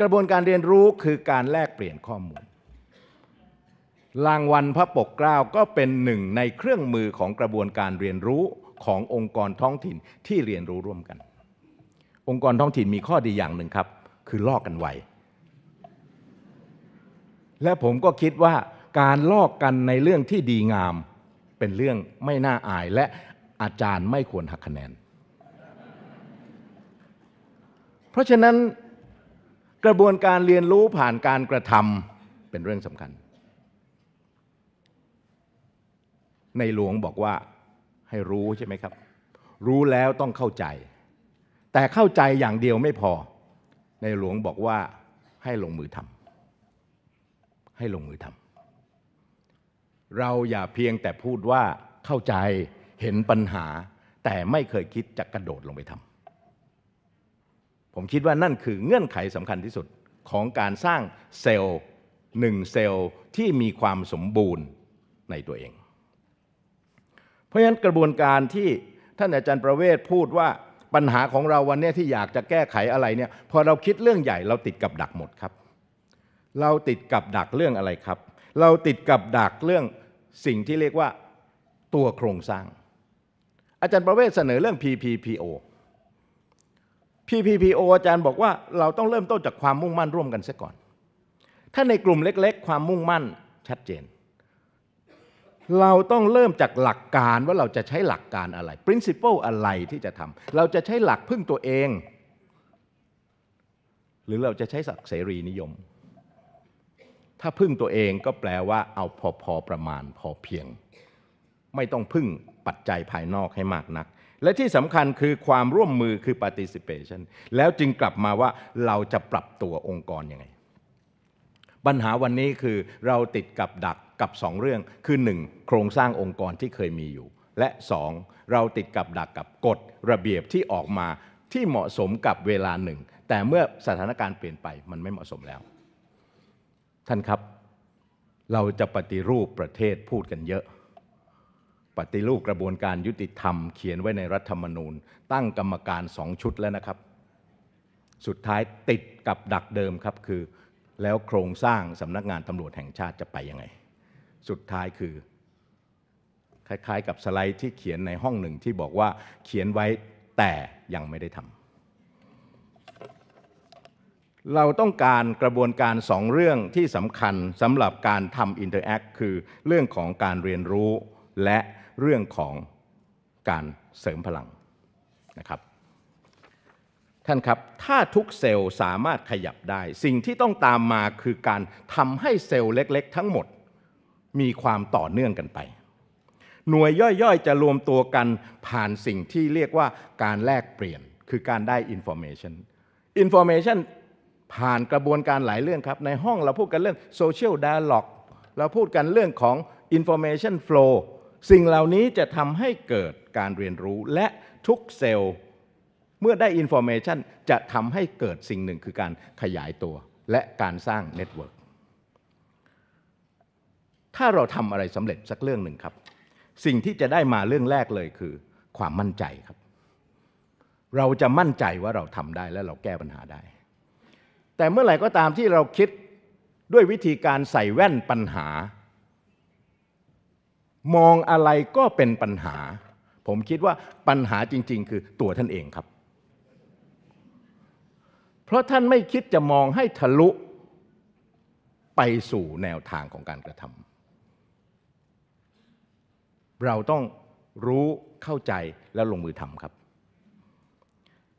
กระบวนการเรียนรู้คือการแลกเปลี่ยนข้อมูล รางวัลพระปกเกล้าก็เป็นหนึ่งในเครื่องมือของกระบวนการเรียนรู้ขององค์กรท้องถิ่นที่เรียนรู้ร่วมกัน องค์กรท้องถิ่นมีข้อดีอย่างหนึ่งครับ คือลอกกันไวและผมก็คิดว่าการลอกกันในเรื่องที่ดีงาม เป็นเรื่องไม่น่าอายและอาจารย์ไม่ควรหักคะแนนราะฉะนั้นกระบวนการเรียนรู้ผ่านการกระทำเป็นเรื่องสำคัญ ในหลวงบอกว่าให้รู้ใช่ไหมครับ รู้แล้วต้องเข้าใจ แต่เข้าใจอย่างเดียวไม่พอ ในหลวงบอกว่าให้ลงมือทำให้ลงมือทำเราอย่าเพียงแต่พูดว่าเข้าใจเห็นปัญหา แต่ไม่เคยคิดจะกระโดดลงไปทำผมคิดว่านั่นคือเงื่อนไขสำคัญที่สุดของการสร้างเซลล์หนึ่งเซลล์ที่มีความสมบูรณ์ในตัวเอง เพราะฉะนั้นกระบวนการที่ท่านอาจารย์ประเวศ พูดว่าปัญหาของเราวันนี้ที่อยากจะแก้ไขอะไรเนี่ยพอเราคิดเรื่องใหญ่เราติดกับดักหมดครับ เราติดกับดักเรื่องอะไรครับ เราติดกับดักเรื่องสิ่งที่เรียกว่า ตัวโครงสร้าง อาจารย์ประเวศเสนอเรื่อง PPPO PPPO อาจารย์บอกว่าเราต้องเริ่มต้นจากความมุ่งมั่นร่วมกันซะก่อน ถ้าในกลุ่มเล็ก ๆ ความมุ่งมั่นชัดเจน เราต้องเริ่มจากหลักการว่าเราจะใช้หลักการอะไร principle อะไรที่จะทำเราจะใช้หลักพึ่งตัวเอง หรือเราจะใช้ศักเสรีนิยม ถ้าพึ่งตัวเองก็แปลว่าเอาพอๆประมาณพอเพียง ไม่ต้องพึ่งปัจจัยภายนอกให้มากนักและที่สำคัญคือความร่วมมือคือ participation แล้วจึงกลับมาว่าเราจะปรับตัวองค์กรยังไง ปัญหาวันนี้คือเราติดกับดักกับ 2 เรื่องคือ 1. โครงสร้างองค์กรที่เคยมีอยู่ และ 2. เราติดกับดักกับกฎระเบียบที่ออกมาที่เหมาะสมกับเวลาหนึ่ง แต่เมื่อสถานการณ์เปลี่ยนไปมันไม่เหมาะสมแล้ว ท่านครับเราจะปฏิรูปประเทศพูดกันเยอะปฏิรูปกระบวนการยุติธรรมเขียนไว้ในรัฐธรรมนูญ ตั้งกรรมการสองชุดแล้วนะครับ สุดท้ายติดกับดักเดิมครับคือ แล้วโครงสร้างสำนักงานตำรวจแห่งชาติจะไปยังไง สุดท้ายคือคล้ายๆกับสไลด์ที่เขียนในห้องหนึ่งที่บอกว่าเขียนไว้แต่ยังไม่ได้ทำเราต้องการกระบวนการสองเรื่องที่สำคัญสำหรับการทำอินเตอร์แอคคือเรื่องของการเรียนรู้และเรื่องของการเสริมพลังนะครับท่านครับ ถ้าทุกเซลล์สามารถขยับได้ สิ่งที่ต้องตามมาคือการทำให้เซลล์เล็กๆ ทั้งหมดมีความต่อเนื่องกันไป หน่วยย่อย ๆจะรวมตัวกันผ่านสิ่งที่เรียกว่าการแลกเปลี่ยนคือการได้อินโฟเมชันอินโฟเมชันผ่านกระบวนการหลายเรื่องครับในห้องเราพูดกันเรื่องโซเชียลดาล็อกเราพูดกันเรื่องของอินโฟเมชัน n f l o สิ่งเหล่านี้จะทำให้เกิดการเรียนรู้และทุกเซลล์ เมื่อได้อินโฟเมชันจะทำให้เกิดสิ่งหนึ่งคือการขยายตัว และการสร้างเน็ตเวิร์กถ้าเราทำอะไรสำเร็จสักเรื่องหนึ่งครับ สิ่งที่จะได้มาเรื่องแรกเลยคือความมั่นใจครับ เราจะมั่นใจว่าเราทำได้และเราแก้ปัญหาได้ แต่เมื่อไหร่ก็ตามที่เราคิดด้วยวิธีการใส่แว่นปัญหามองอะไรก็เป็นปัญหา ผมคิดว่าปัญหาจริงๆ คือตัวท่านเองครับ เพราะท่านไม่คิดจะมองให้ทะลุไปสู่แนวทางของการกระทำเราต้องรู้เข้าใจแล้วลงมือทำครับ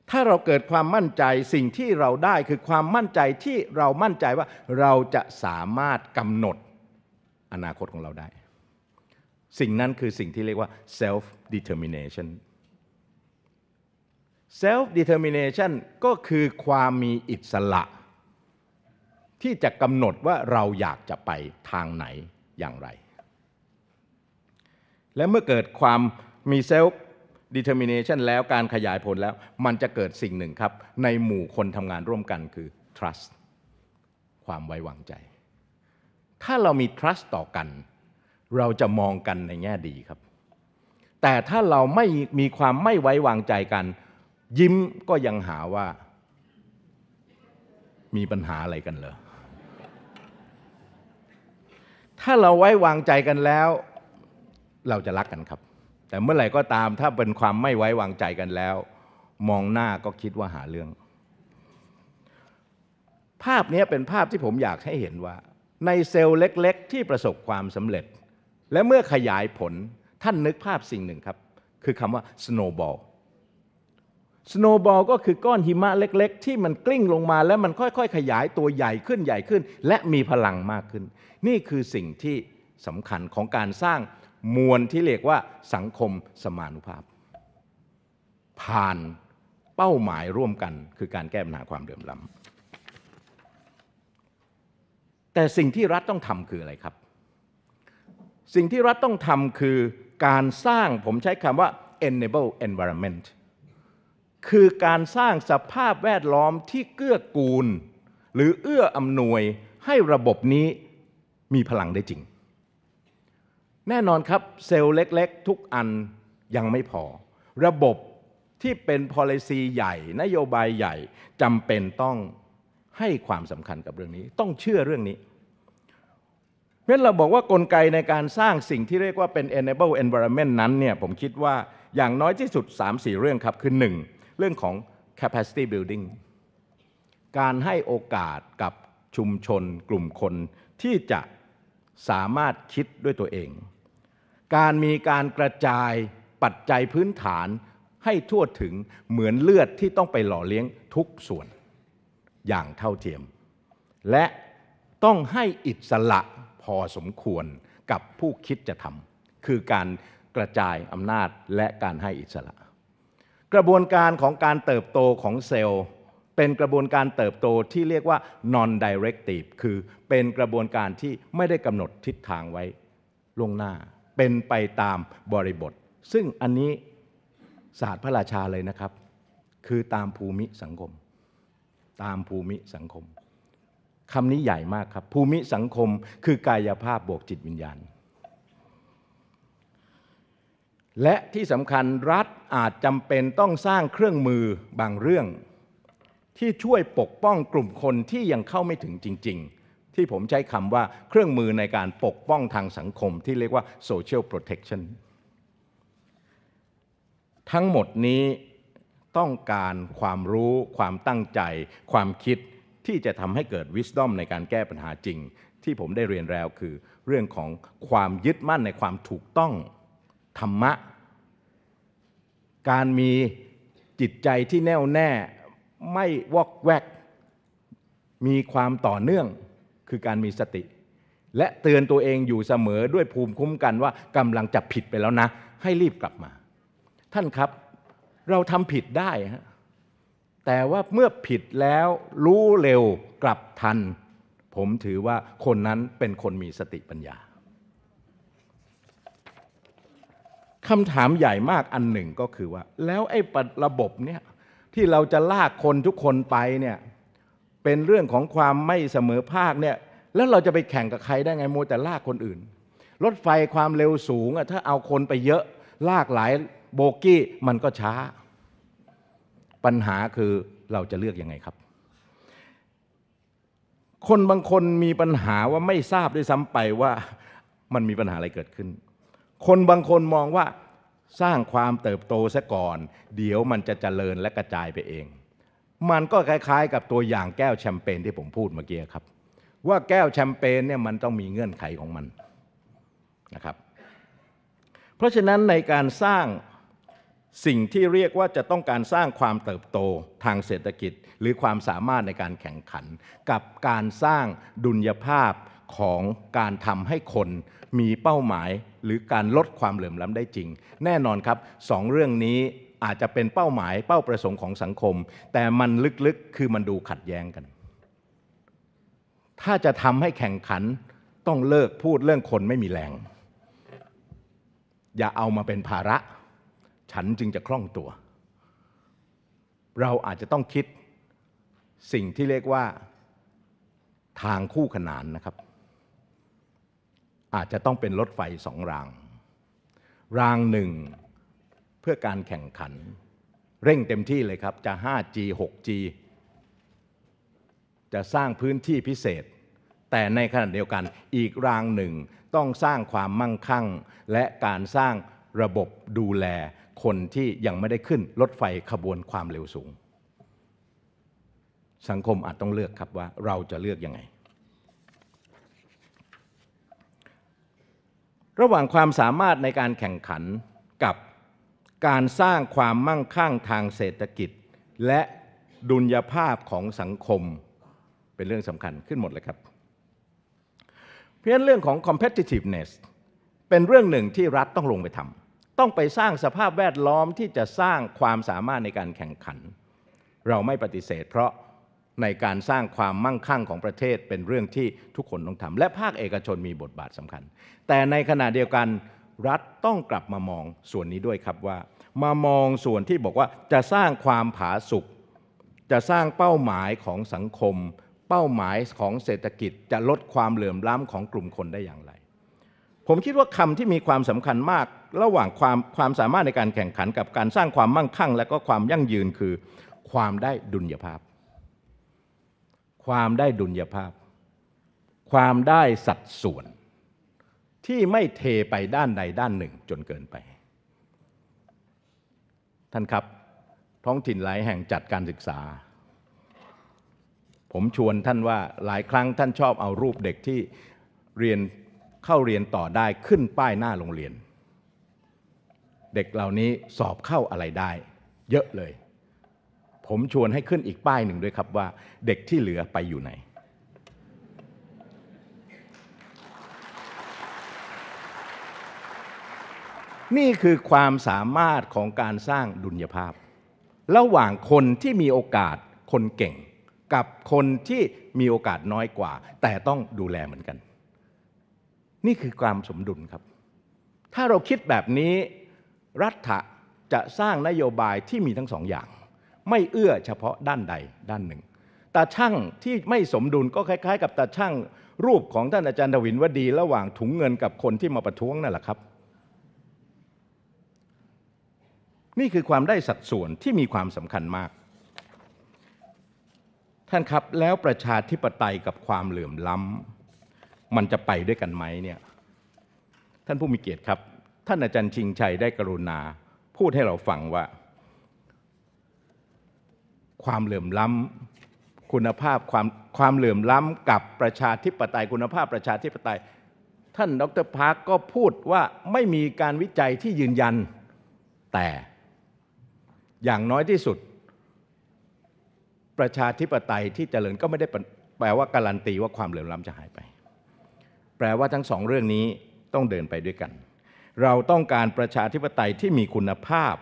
ถ้าเราเกิดความมั่นใจสิ่งที่เราได้คือความมั่นใจที่เรามั่นใจว่าเราจะสามารถกำหนดอนาคตของเราได้สิ่งนั้นคือสิ่งที่เรียกว่า self determination self determination ก็คือความมีอิสระ ที่จะกำหนดว่าเราอยากจะไปทางไหนอย่างไร และเมื่อเกิดความมี self determination แล้วการขยายผลแล้ว มันจะเกิดสิ่งหนึ่งครับในหมู่คนทำงานร่วมกันคือ trust ความไว้วางใจ ถ้าเรามี trust ต่อกันเราจะมองกันในแง่ดีครับ แต่ถ้าเราไม่มีความไม่ไว้วางใจกัน ยิ้มก็ยังหาว่ามีปัญหาอะไรกันเหรอ ถ้าเราไว้วางใจกันแล้ว เราจะรักกันครับ แต่เมื่อไหร่ก็ตามถ้าเป็นความไม่ไว้วางใจกันแล้ว มองหน้าก็คิดว่าหาเรื่อง ภาพนี้เป็นภาพที่ผมอยากให้เห็นว่า ในเซลล์เล็กๆที่ประสบความสำเร็จและเมื่อขยายผลท่านนึกภาพสิ่งหนึ่งครับ คือคำว่า snowball snowball ก็คือก้อนหิมะเล็ก ๆ ที่มันกลิ้งลงมาแล้วมันค่อยๆ ขยายตัวใหญ่ขึ้นใหญ่ขึ้น และมีพลังมากขึ้น นี่คือสิ่งที่สำคัญของการสร้างมวลที่เรียกว่าสังคมสมานุภาพ ผ่านเป้าหมายร่วมกัน คือการแก้ปัญหาความเดือดร้อนแต่สิ่งที่รัฐต้องทำคืออะไรครับสิ่งที่รัฐต้องทำคือการสร้างผมใช้คำว่า enable environment คือการสร้างสภาพแวดล้อมที่เกื้อกูล หรือเอื้ออำนวยให้ระบบนี้มีพลังได้จริง แน่นอนครับ เซลล์เล็กๆ ทุกอันยังไม่พอ ระบบที่เป็น policy ใหญ่ นโยบายใหญ่จำเป็นต้องให้ความสำคัญกับเรื่องนี้ ต้องเชื่อเรื่องนี้ราะเราบอกว่ากลไกในการสร้างสิ่งที่เรียกว่าเป็น enable environment นั้นเนี่ย ผมคิดว่าอย่างน้อยที่สุด 3-4 เรื่องครับคือ1เรื่องของ capacity building การให้โอกาสกับชุมชนกลุ่มคนที่จะสามารถคิดด้วยตัวเอง การมีการกระจายปัจจัยพื้นฐานให้ทั่วถึงเหมือนเลือดที่ต้องไปหล่อเลี้ยงทุกส่วนอย่างเท่าเทียม และต้องให้อิสระพอสมควรกับผู้คิดจะทำคือการกระจายอำนาจและการให้อิสระ กระบวนการของการเติบโตของเซลล์ เป็นกระบวนการเติบโตที่เรียกว่า non directive คือเป็นกระบวนการที่ไม่ได้กำหนดทิศทางไว้ล่วงหน้า เป็นไปตามบริบท ซึ่งอันนี้ศาสตร์พระราชาเลยนะครับ คือตามภูมิสังคม ตามภูมิสังคมคำนี้ใหญ่มากครับ ภูมิสังคมคือกายภาพบวกจิตวิญญาณ และที่สำคัญรัฐอาจจำเป็นต้องสร้างเครื่องมือบางเรื่อง ที่ช่วยปกป้องกลุ่มคนที่ยังเข้าไม่ถึงจริง ๆ ที่ผมใช้คำว่าเครื่องมือในการปกป้องทางสังคมที่เรียกว่า social protection ทั้งหมดนี้ต้องการความรู้ความตั้งใจ ความคิดที่จะทำให้เกิด wisdom ในการแก้ปัญหาจริง ที่ผมได้เรียนแล้วคือเรื่องของความยึดมั่นในความถูกต้อง ธรรมะ การมีจิตใจที่แน่วแน่ไม่วอกแวก มีความต่อเนื่อง คือการมีสติ และเตือนตัวเองอยู่เสมอด้วยภูมิคุ้มกันว่ากำลังจะผิดไปแล้วนะ ให้รีบกลับมา ท่านครับเราทำผิดได้ฮะแต่ว่าเมื่อผิดแล้วรู้เร็วกลับทัน ผมถือว่าคนนั้นเป็นคนมีสติปัญญาคำถามใหญ่มากอันหนึ่งก็คือว่า แล้วไอ้ระบบเนี่ยที่เราจะลากคนทุกคนไปเนี่ยเป็นเรื่องของความไม่เสมอภาคเนี่ยแล้วเราจะไปแข่งกับใครได้ไงมัวแต่ลากคนอื่นรถไฟความเร็วสูงอะถ้าเอาคนไปเยอะลากหลายโบกี้มันก็ช้าปัญหาคือเราจะเลือกยังไงครับ คนบางคนมีปัญหาว่าไม่ทราบด้วยซ้ำไปว่ามันมีปัญหาอะไรเกิดขึ้น คนบางคนมองว่าสร้างความเติบโตซะก่อน เดี๋ยวมันจะเจริญและกระจายไปเอง มันก็คล้าย ๆ กับตัวอย่างแก้วแชมเปญที่ผมพูดเมื่อกี้ครับ ว่าแก้วแชมเปญเนี่ยมันต้องมีเงื่อนไขของมันนะครับ เพราะฉะนั้นในการสร้างสิ่งที่เรียกว่าจะต้องการสร้างความเติบโตทางเศรษฐกิจ หรือความสามารถในการแข่งขัน กับการสร้างดุลยภาพของการทำให้คนมีเป้าหมายหรือการลดความเหลื่อมล้ำได้จริง แน่นอนครับสองเรื่องนี้อาจจะเป็นเป้าหมายเป้าประสงค์ของสังคม แต่มันลึกๆคือมันดูขัดแย้งกัน ถ้าจะทำให้แข่งขันต้องเลิกพูดเรื่องคนไม่มีแรง อย่าเอามาเป็นภาระฉันจึงจะคล่องตัว เราอาจจะต้องคิดสิ่งที่เรียกว่าทางคู่ขนานนะครับ อาจจะต้องเป็นรถไฟสอง ราง รางหนึ่งเพื่อการแข่งขัน เร่งเต็มที่เลยครับจะ 5G 6G จะสร้างพื้นที่พิเศษ แต่ในขณะเดียวกันอีกรางหนึ่งต้องสร้างความมั่งคั่ง และการสร้างระบบดูแลคนที่ยังไม่ได้ขึ้นรถไฟขบวนความเร็วสูง สังคมอาจต้องเลือกครับว่าเราจะเลือกยังไง ระหว่างความสามารถในการแข่งขันกับการสร้างความมั่งคั่งทางเศรษฐกิจ และดุลยภาพของสังคมเป็นเรื่องสำคัญขึ้นหมดเลยครับ เพียงนเรื่องของ competitiveness เป็นเรื่องหนึ่งที่รัฐต้องลงไปทำต้องไปสร้างสภาพแวดล้อมที่จะสร้างความสามารถในการแข่งขัน เราไม่ปฏิเสธ เพราะในการสร้างความมั่งคั่งของประเทศเป็นเรื่องที่ทุกคนต้องทำและภาคเอกชนมีบทบาทสำคัญ แต่ในขณะเดียวกันรัฐต้องกลับมามองส่วนนี้ด้วยครับว่า มามองส่วนที่บอกว่าจะสร้างความผาสุกจะสร้างเป้าหมายของสังคม เป้าหมายของเศรษฐกิจจะลดความเหลื่อมล้ำของกลุ่มคนได้อย่างไรผมคิดว่าคำที่มีความสำคัญมากระหว่างความความสามารถในการแข่งขันกับการสร้างความมั่งคั่ง และก็ความยั่งยืนคือความได้ดุลยภาพ ความได้ดุลยภาพ ความได้สัดส่วนที่ไม่เทไปด้านใดด้านหนึ่งจนเกินไป ท่านครับท้องถิ่นหลายแห่งจัดการศึกษา ผมชวนท่านว่าหลายครั้งท่านชอบเอารูปเด็กที่เรียนเข้าเรียนต่อได้ขึ้นป้ายหน้าโรงเรียน เด็กเหล่านี้สอบเข้าอะไรได้ เยอะเลย ผมชวนให้ขึ้นอีกป้ายหนึ่งด้วยครับว่า เด็กที่เหลือไปอยู่ไหนนี่คือความสามารถของการสร้างดุลยภาพ ระหว่างคนที่มีโอกาสคนเก่ง กับคนที่มีโอกาสน้อยกว่า แต่ต้องดูแลเหมือนกันนี่คือความสมดุลครับ ถ้าเราคิดแบบนี้ รัฐะจะสร้างนโยบายที่มีทั้งสองอย่าง ไม่เอื้อเฉพาะด้านใดด้านหนึ่งตาช่างที่ไม่สมดุลก็คล้าย ๆ กับตาช่างรูปของท่านอาจารย์ดวินวดี ระหว่างถุงเงินกับคนที่มาประท้วงนั่นแหละครับ นี่คือความได้สัดส่วนที่มีความสำคัญมาก ท่านครับแล้วประชาธิปไตยกับความเหลื่อมล้ำมันจะไปด้วยกันไหมเนี่ยท่านผู้มีเกียรติครับท่านอาจารย์ชิงชัยได้กรุณา พูดให้เราฟังว่า ความเหลื่อมล้ำคุณภาพความความเหลื่อมล้ำกับประชาธิปไตย คุณภาพประชาธิปไตย ท่านดรพาร์กก็พูดว่าไม่มีการวิจัยที่ยืนยันแต่อย่างน้อยที่สุด ประชาธิปไตยที่เจริญก็ไม่ได้แปลว่าการันตีว่าความเหลื่อมล้ำจะหายไปแปลว่าทั้งสองเรื่องนี้ต้องเดินไปด้วยกัน เราต้องการประชาธิปไตยที่มีคุณภาพ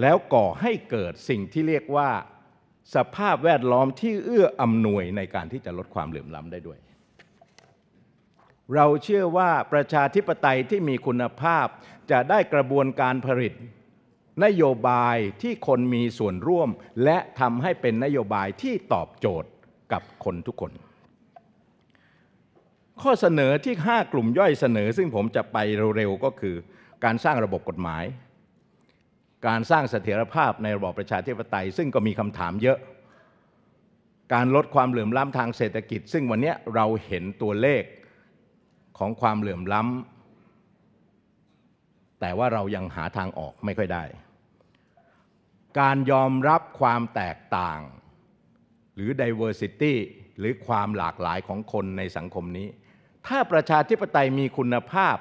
แล้วก่อให้เกิดสิ่งที่เรียกว่าสภาพแวดล้อมที่เอื้ออำนวยในการที่จะลดความเหลื่อมล้ำได้ด้วย เราเชื่อว่าประชาธิปไตยที่มีคุณภาพ จะได้กระบวนการผลิต นโยบายที่คนมีส่วนร่วม และทำให้เป็นนโยบายที่ตอบโจทย์กับคนทุกคนข้อเสนอที่ 5 กลุ่มย่อยเสนอ ซึ่งผมจะไปเร็วๆก็คือ การสร้างระบบกฎหมาย การสร้างเสถียรภาพในระบอบประชาธิปไตยซึ่งก็มีคำถามเยอะ การลดความเหลื่อมล้ำทางเศรษฐกิจ ซึ่งวันนี้เราเห็นตัวเลขของความเหลื่อมล้ำ แต่ว่าเรายังหาทางออกไม่ค่อยได้ การยอมรับความแตกต่าง หรือ diversity หรือความหลากหลายของคนในสังคมนี้ถ้าประชาธิปไตยมีคุณภาพ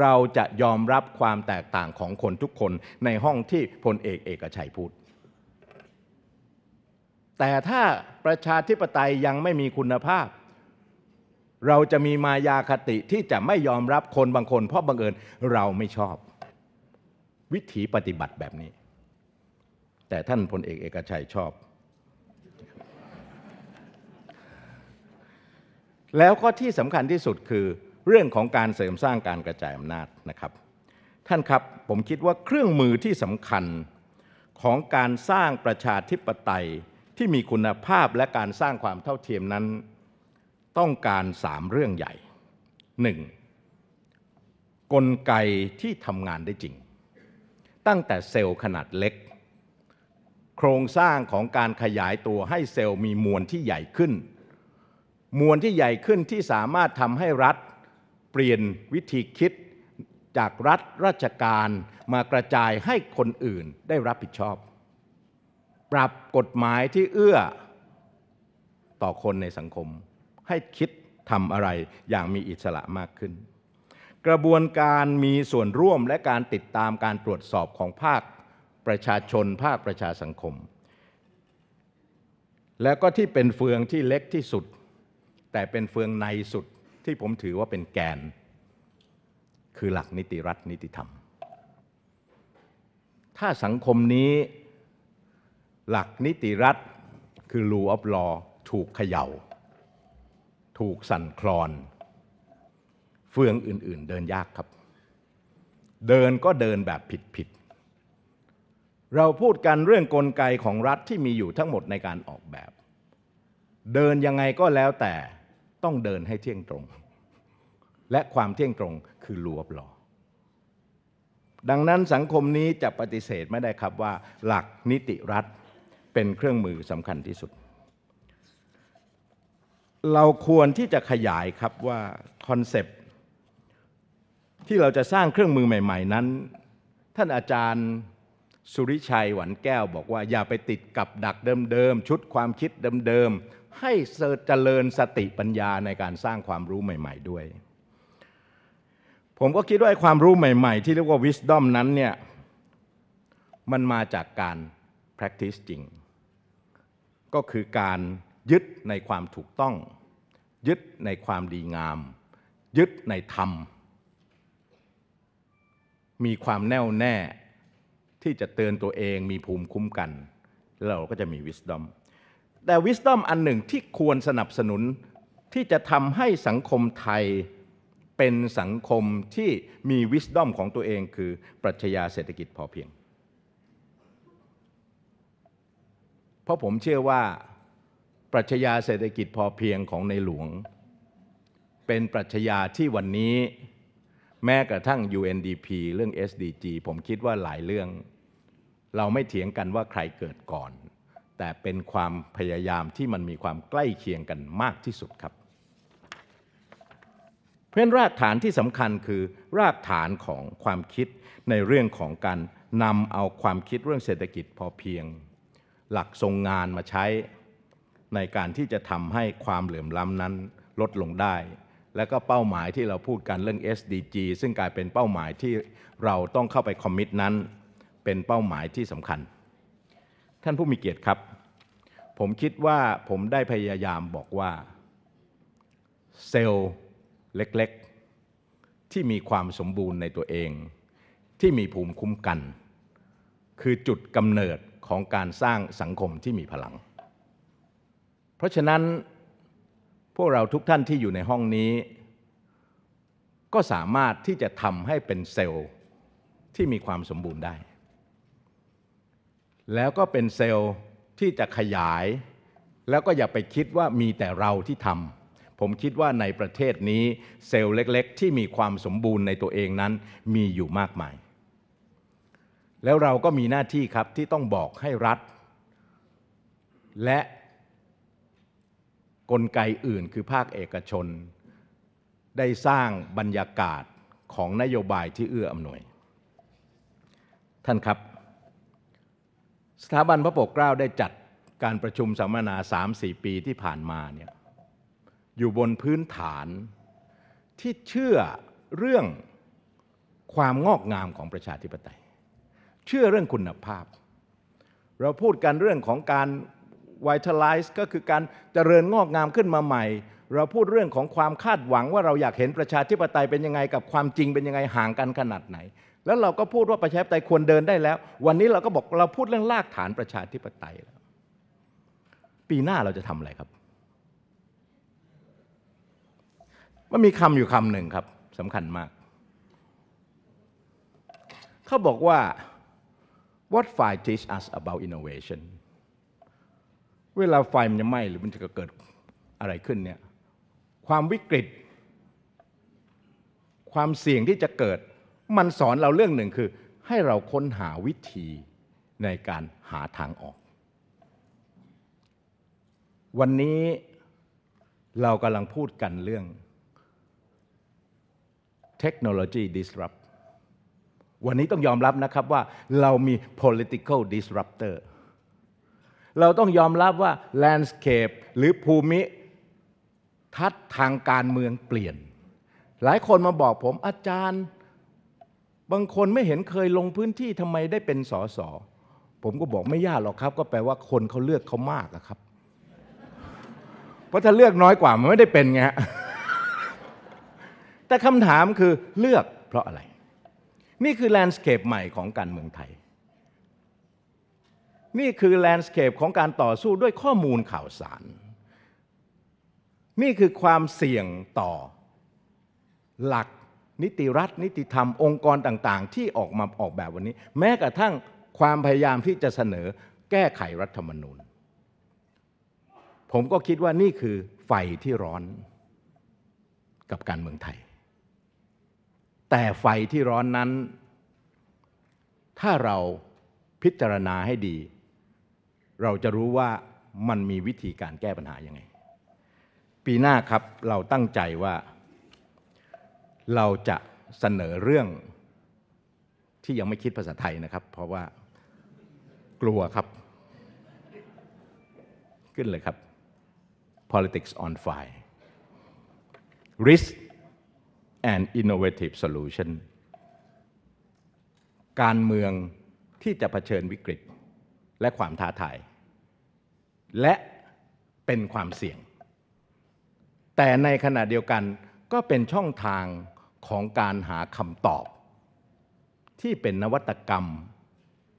เราจะยอมรับความแตกต่างของคนทุกคนในห้องที่พลเอกเอกชัยพูด แต่ถ้าประชาธิปไตยยังไม่มีคุณภาพ เราจะมีมายาคติที่จะไม่ยอมรับคนบางคน เพราะบังเอิญเราไม่ชอบ วิถีปฏิบัติแบบนี้ แต่ท่านพลเอกเอกชัยชอบแล้วก็ที่สำคัญที่สุดคือเรื่องของการเสริมสร้างการกระจายอำนาจนะครับ ท่านครับผมคิดว่าเครื่องมือที่สำคัญของการสร้างประชาธิปไตยที่มีคุณภาพและการสร้างความเท่าเทียมนั้น ต้องการสามเรื่องใหญ่ 1. กลไกที่ทำงานได้จริง ตั้งแต่เซลล์ขนาดเล็ก โครงสร้างของการขยายตัวให้เซลล์มีมวลที่ใหญ่ขึ้นมวลที่ใหญ่ขึ้นที่สามารถทำให้รัฐเปลี่ยนวิธีคิดจากรัฐราชการมากระจายให้คนอื่นได้รับผิดชอบ ปรับกฎหมายที่เอื้อต่อคนในสังคม ให้คิดทำอะไรอย่างมีอิสระมากขึ้น กระบวนการมีส่วนร่วมและการติดตามการตรวจสอบของภาคประชาชนภาคประชาสังคม แล้วก็ที่เป็นเฟืองที่เล็กที่สุดแต่เป็นเฟืองในสุดที่ผมถือว่าเป็นแกน คือหลักนิติรัฐนิติธรรม ถ้าสังคมนี้ หลักนิติรัฐคือรูอั of law ถูกเขยา่า ถูกสั่นคลอน เฟืองอื่นๆ เดินยากครับ เดินก็เดินแบบผิดๆ เราพูดกันเรื่องกลไกของรัฐที่มีอยู่ทั้งหมดในการออกแบบ เดินยังไงก็แล้วแต่ต้องเดินให้เที่ยงตรง และความเที่ยงตรงคือรวบหลอดังนั้นสังคมนี้จะปฏิเสธไม่ได้ครับว่าหลักนิติรัฐเป็นเครื่องมือสำคัญที่สุด เราควรที่จะขยายครับว่าคอนเซปที่เราจะสร้างเครื่องมือใหม่ๆ นั้น ท่านอาจารย์สุริชัยหวันแก้วบอกว่าอย่าไปติดกับดักเดิมๆชุดความคิดเดิมให้เจริญสติปัญญาในการสร้างความรู้ใหม่ๆ ด้วย ผมก็คิดว่าความรู้ใหม่ๆ ที่เรียกว่า wisdom นั้นเนี่ย มันมาจากการ practice จริง ก็คือการยึดในความถูกต้อง ยึดในความดีงาม ยึดในธรรม มีความแน่วแน่ ที่จะเตือนตัวเองมีภูมิคุ้มกัน เราก็จะมี wisdom แต่วิสตอมอันหนึ่งที่ควรสนับสนุนที่จะทำให้สังคมไทยเป็นสังคมที่มีวิสตอมของตัวเองคือปรัชญาเศรษฐกิจพอเพียง เพราะผมเชื่อว่า ปรัชญาเศรษฐกิจพอเพียงของในหลวง เป็นปรัชญาที่วันนี้ แม้กระทั่ง UNDP เรื่อง SDG ผมคิดว่าหลายเรื่อง เราไม่เถียงกันว่าใครเกิดก่อนแต่เป็นความพยายามที่มันมีความใกล้เคียงกันมากที่สุดครับ เพราะนนรากฐานที่สำคัญคือรากฐานของความคิดในเรื่องของการนำเอาความคิดเรื่องเศรษฐกิจพอเพียง หลักทรงงานมาใช้ ในการที่จะทำให้ความเหลื่อมล้ำนั้นลดลงได้ และก็เป้าหมายที่เราพูดกันเรื่อง SDG ซึ่งกลายเป็นเป้าหมายที่เราต้องเข้าไปคอมมิตนั้น เป็นเป้าหมายที่สำคัญท่านผู้มีเกียรติครับ ผมคิดว่าผมได้พยายามบอกว่าเซลล์เล็กๆ ที่มีความสมบูรณ์ในตัวเอง ที่มีภูมิคุ้มกัน คือจุดกำเนิดของการสร้างสังคมที่มีพลัง เพราะฉะนั้น พวกเราทุกท่านที่อยู่ในห้องนี้ ก็สามารถที่จะทำให้เป็นเซลล์ที่มีความสมบูรณ์ได้แล้วก็เป็นเซลล์ที่จะขยาย แล้วก็อย่าไปคิดว่ามีแต่เราที่ทำผมคิดว่าในประเทศนี้เซลล์เล็กๆ ที่มีความสมบูรณ์ในตัวเองนั้น มีอยู่มากมาย แล้วเราก็มีหน้าที่ครับที่ต้องบอกให้รัฐ และกลไกอื่นคือภาคเอกชน ได้สร้างบรรยากาศของนโยบายที่เอื้ออำนวย ท่านครับสถาบันพระปกเกล้าได้จัดการประชุมสัมมนา 3-4 ปีที่ผ่านมาเนี่ยอยู่บนพื้นฐานที่เชื่อเรื่องความงอกงามของประชาธิปไตย เชื่อเรื่องคุณภาพ เราพูดกันเรื่องของการ vitalize ก็คือการเจริญงอกงามขึ้นมาใหม่ เราพูดเรื่องของความคาดหวังว่าเราอยากเห็นประชาธิปไตยเป็นยังไง กับความจริงเป็นยังไง ห่างกันขนาดไหนแล้วเราก็พูดว่าประชาธิปไตยควรเดินได้แล้ว วันนี้เราก็บอกเราพูดเรื่องรากฐานประชาธิปไตยแล้ว ปีหน้าเราจะทำอะไรครับ มันมีคำอยู่คำหนึ่งครับสำคัญมาก เขาบอกว่า what fire teach us about innovation เวลาไฟมันจะไหม้หรือมันจะเกิดอะไรขึ้นเนี่ยความวิกฤต ความเสี่ยงที่จะเกิดมันสอนเราเรื่องหนึ่งคือให้เราค้นหาวิธีในการหาทางออก วันนี้เรากำลังพูดกันเรื่องเทคโนโลยี disrupt วันนี้ต้องยอมรับนะครับว่าเรามี political disruptor เราต้องยอมรับว่า landscape หรือภูมิทัศน์ทางการเมืองเปลี่ยน หลายคนมาบอกผมอาจารย์บางคนไม่เห็นเคยลงพื้นที่ทำไมได้เป็นสอสอผมก็บอกไม่ยากหรอกครับ ก็แปลว่าคนเขาเลือกเขามากอะครับ เพราะถ้าเลือกน้อยกว่ามันไม่ได้เป็นไงฮะ แต่คำถามคือเลือกเพราะอะไร นี่คือแลนด์สเคปใหม่ของการเมืองไทย นี่คือแลนด์สเคปของการต่อสู้ด้วยข้อมูลข่าวสาร นี่คือความเสี่ยงต่อหลักนิติรัฐนิติธรรมองค์กรต่าง ๆ ที่ออกมาออกแบบวันนี้ แม้กระทั่งความพยายามที่จะเสนอแก้ไขรัฐธรรมนูญ ผมก็คิดว่านี่คือไฟที่ร้อนกับการเมืองไทย แต่ไฟที่ร้อนนั้น ถ้าเราพิจารณาให้ดี เราจะรู้ว่ามันมีวิธีการแก้ปัญหายังไง ปีหน้าครับเราตั้งใจว่าเราจะเสนอเรื่องที่ยังไม่คิดภาษาไทยนะครับ เพราะว่ากลัวครับ ขึ้นเลยครับ politics on fire risk and innovative solution การเมืองที่จะะเผชิญวิกฤตและความท้าทาย และเป็นความเสี่ยง แต่ในขณะเดียวกันก็เป็นช่องทางของการหาคำตอบ ที่เป็นนวัตกรรม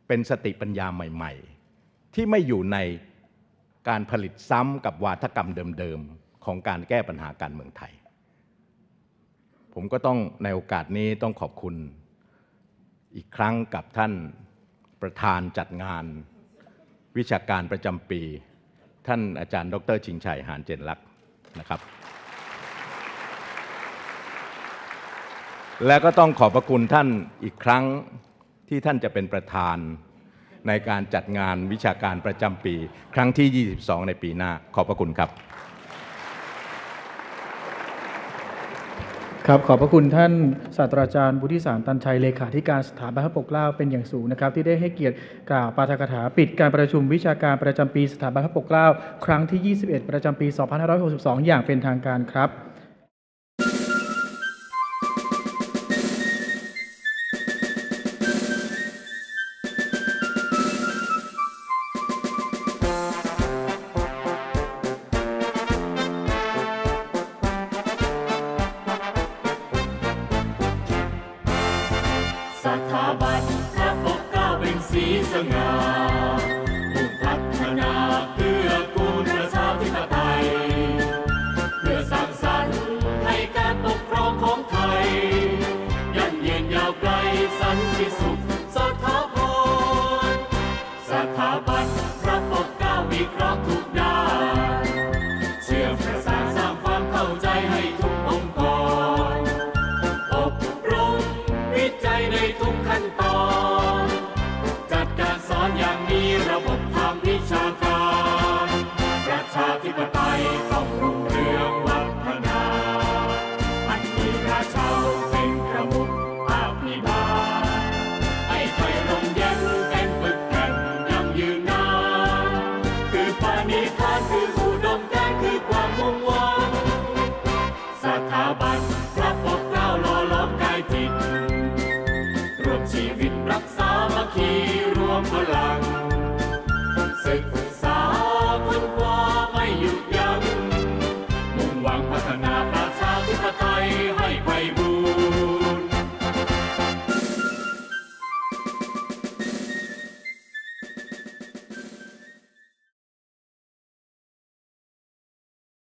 เป็นสติปัญญาใหม่ ๆ ที่ไม่อยู่ในการผลิตซ้ำกับวาทกรรมเดิม ๆ ของการแก้ปัญหาการเมืองไทย ผมก็ต้องในโอกาสนี้ต้องขอบคุณ อีกครั้งกับท่านประธานจัดงาน วิชาการประจำปี ท่านอาจารย์ดรชิงชัย หานเจนลักษ์นะครับและก็ต้องขอบพระคุณท่านอีกครั้งที่ท่านจะเป็นประธานในการจัดงานวิชาการประจำปีครั้งที่ 22 ในปีหน้าขอบพระคุณครับครับ ขอบพระคุณท่านศาสตราจารย์บุธิสาร ตันชัยเลขาธิการสถาบันพระปกเกล้าเป็นอย่างสูงนะครับที่ได้ให้เกียรติกล่าวปาฐกถาปิด การประชุมวิชาการประจำปี สถาบันพระปกเกล้าครั้งที่ 21 ประจำปี 2562 อย่างเป็นทางการครับ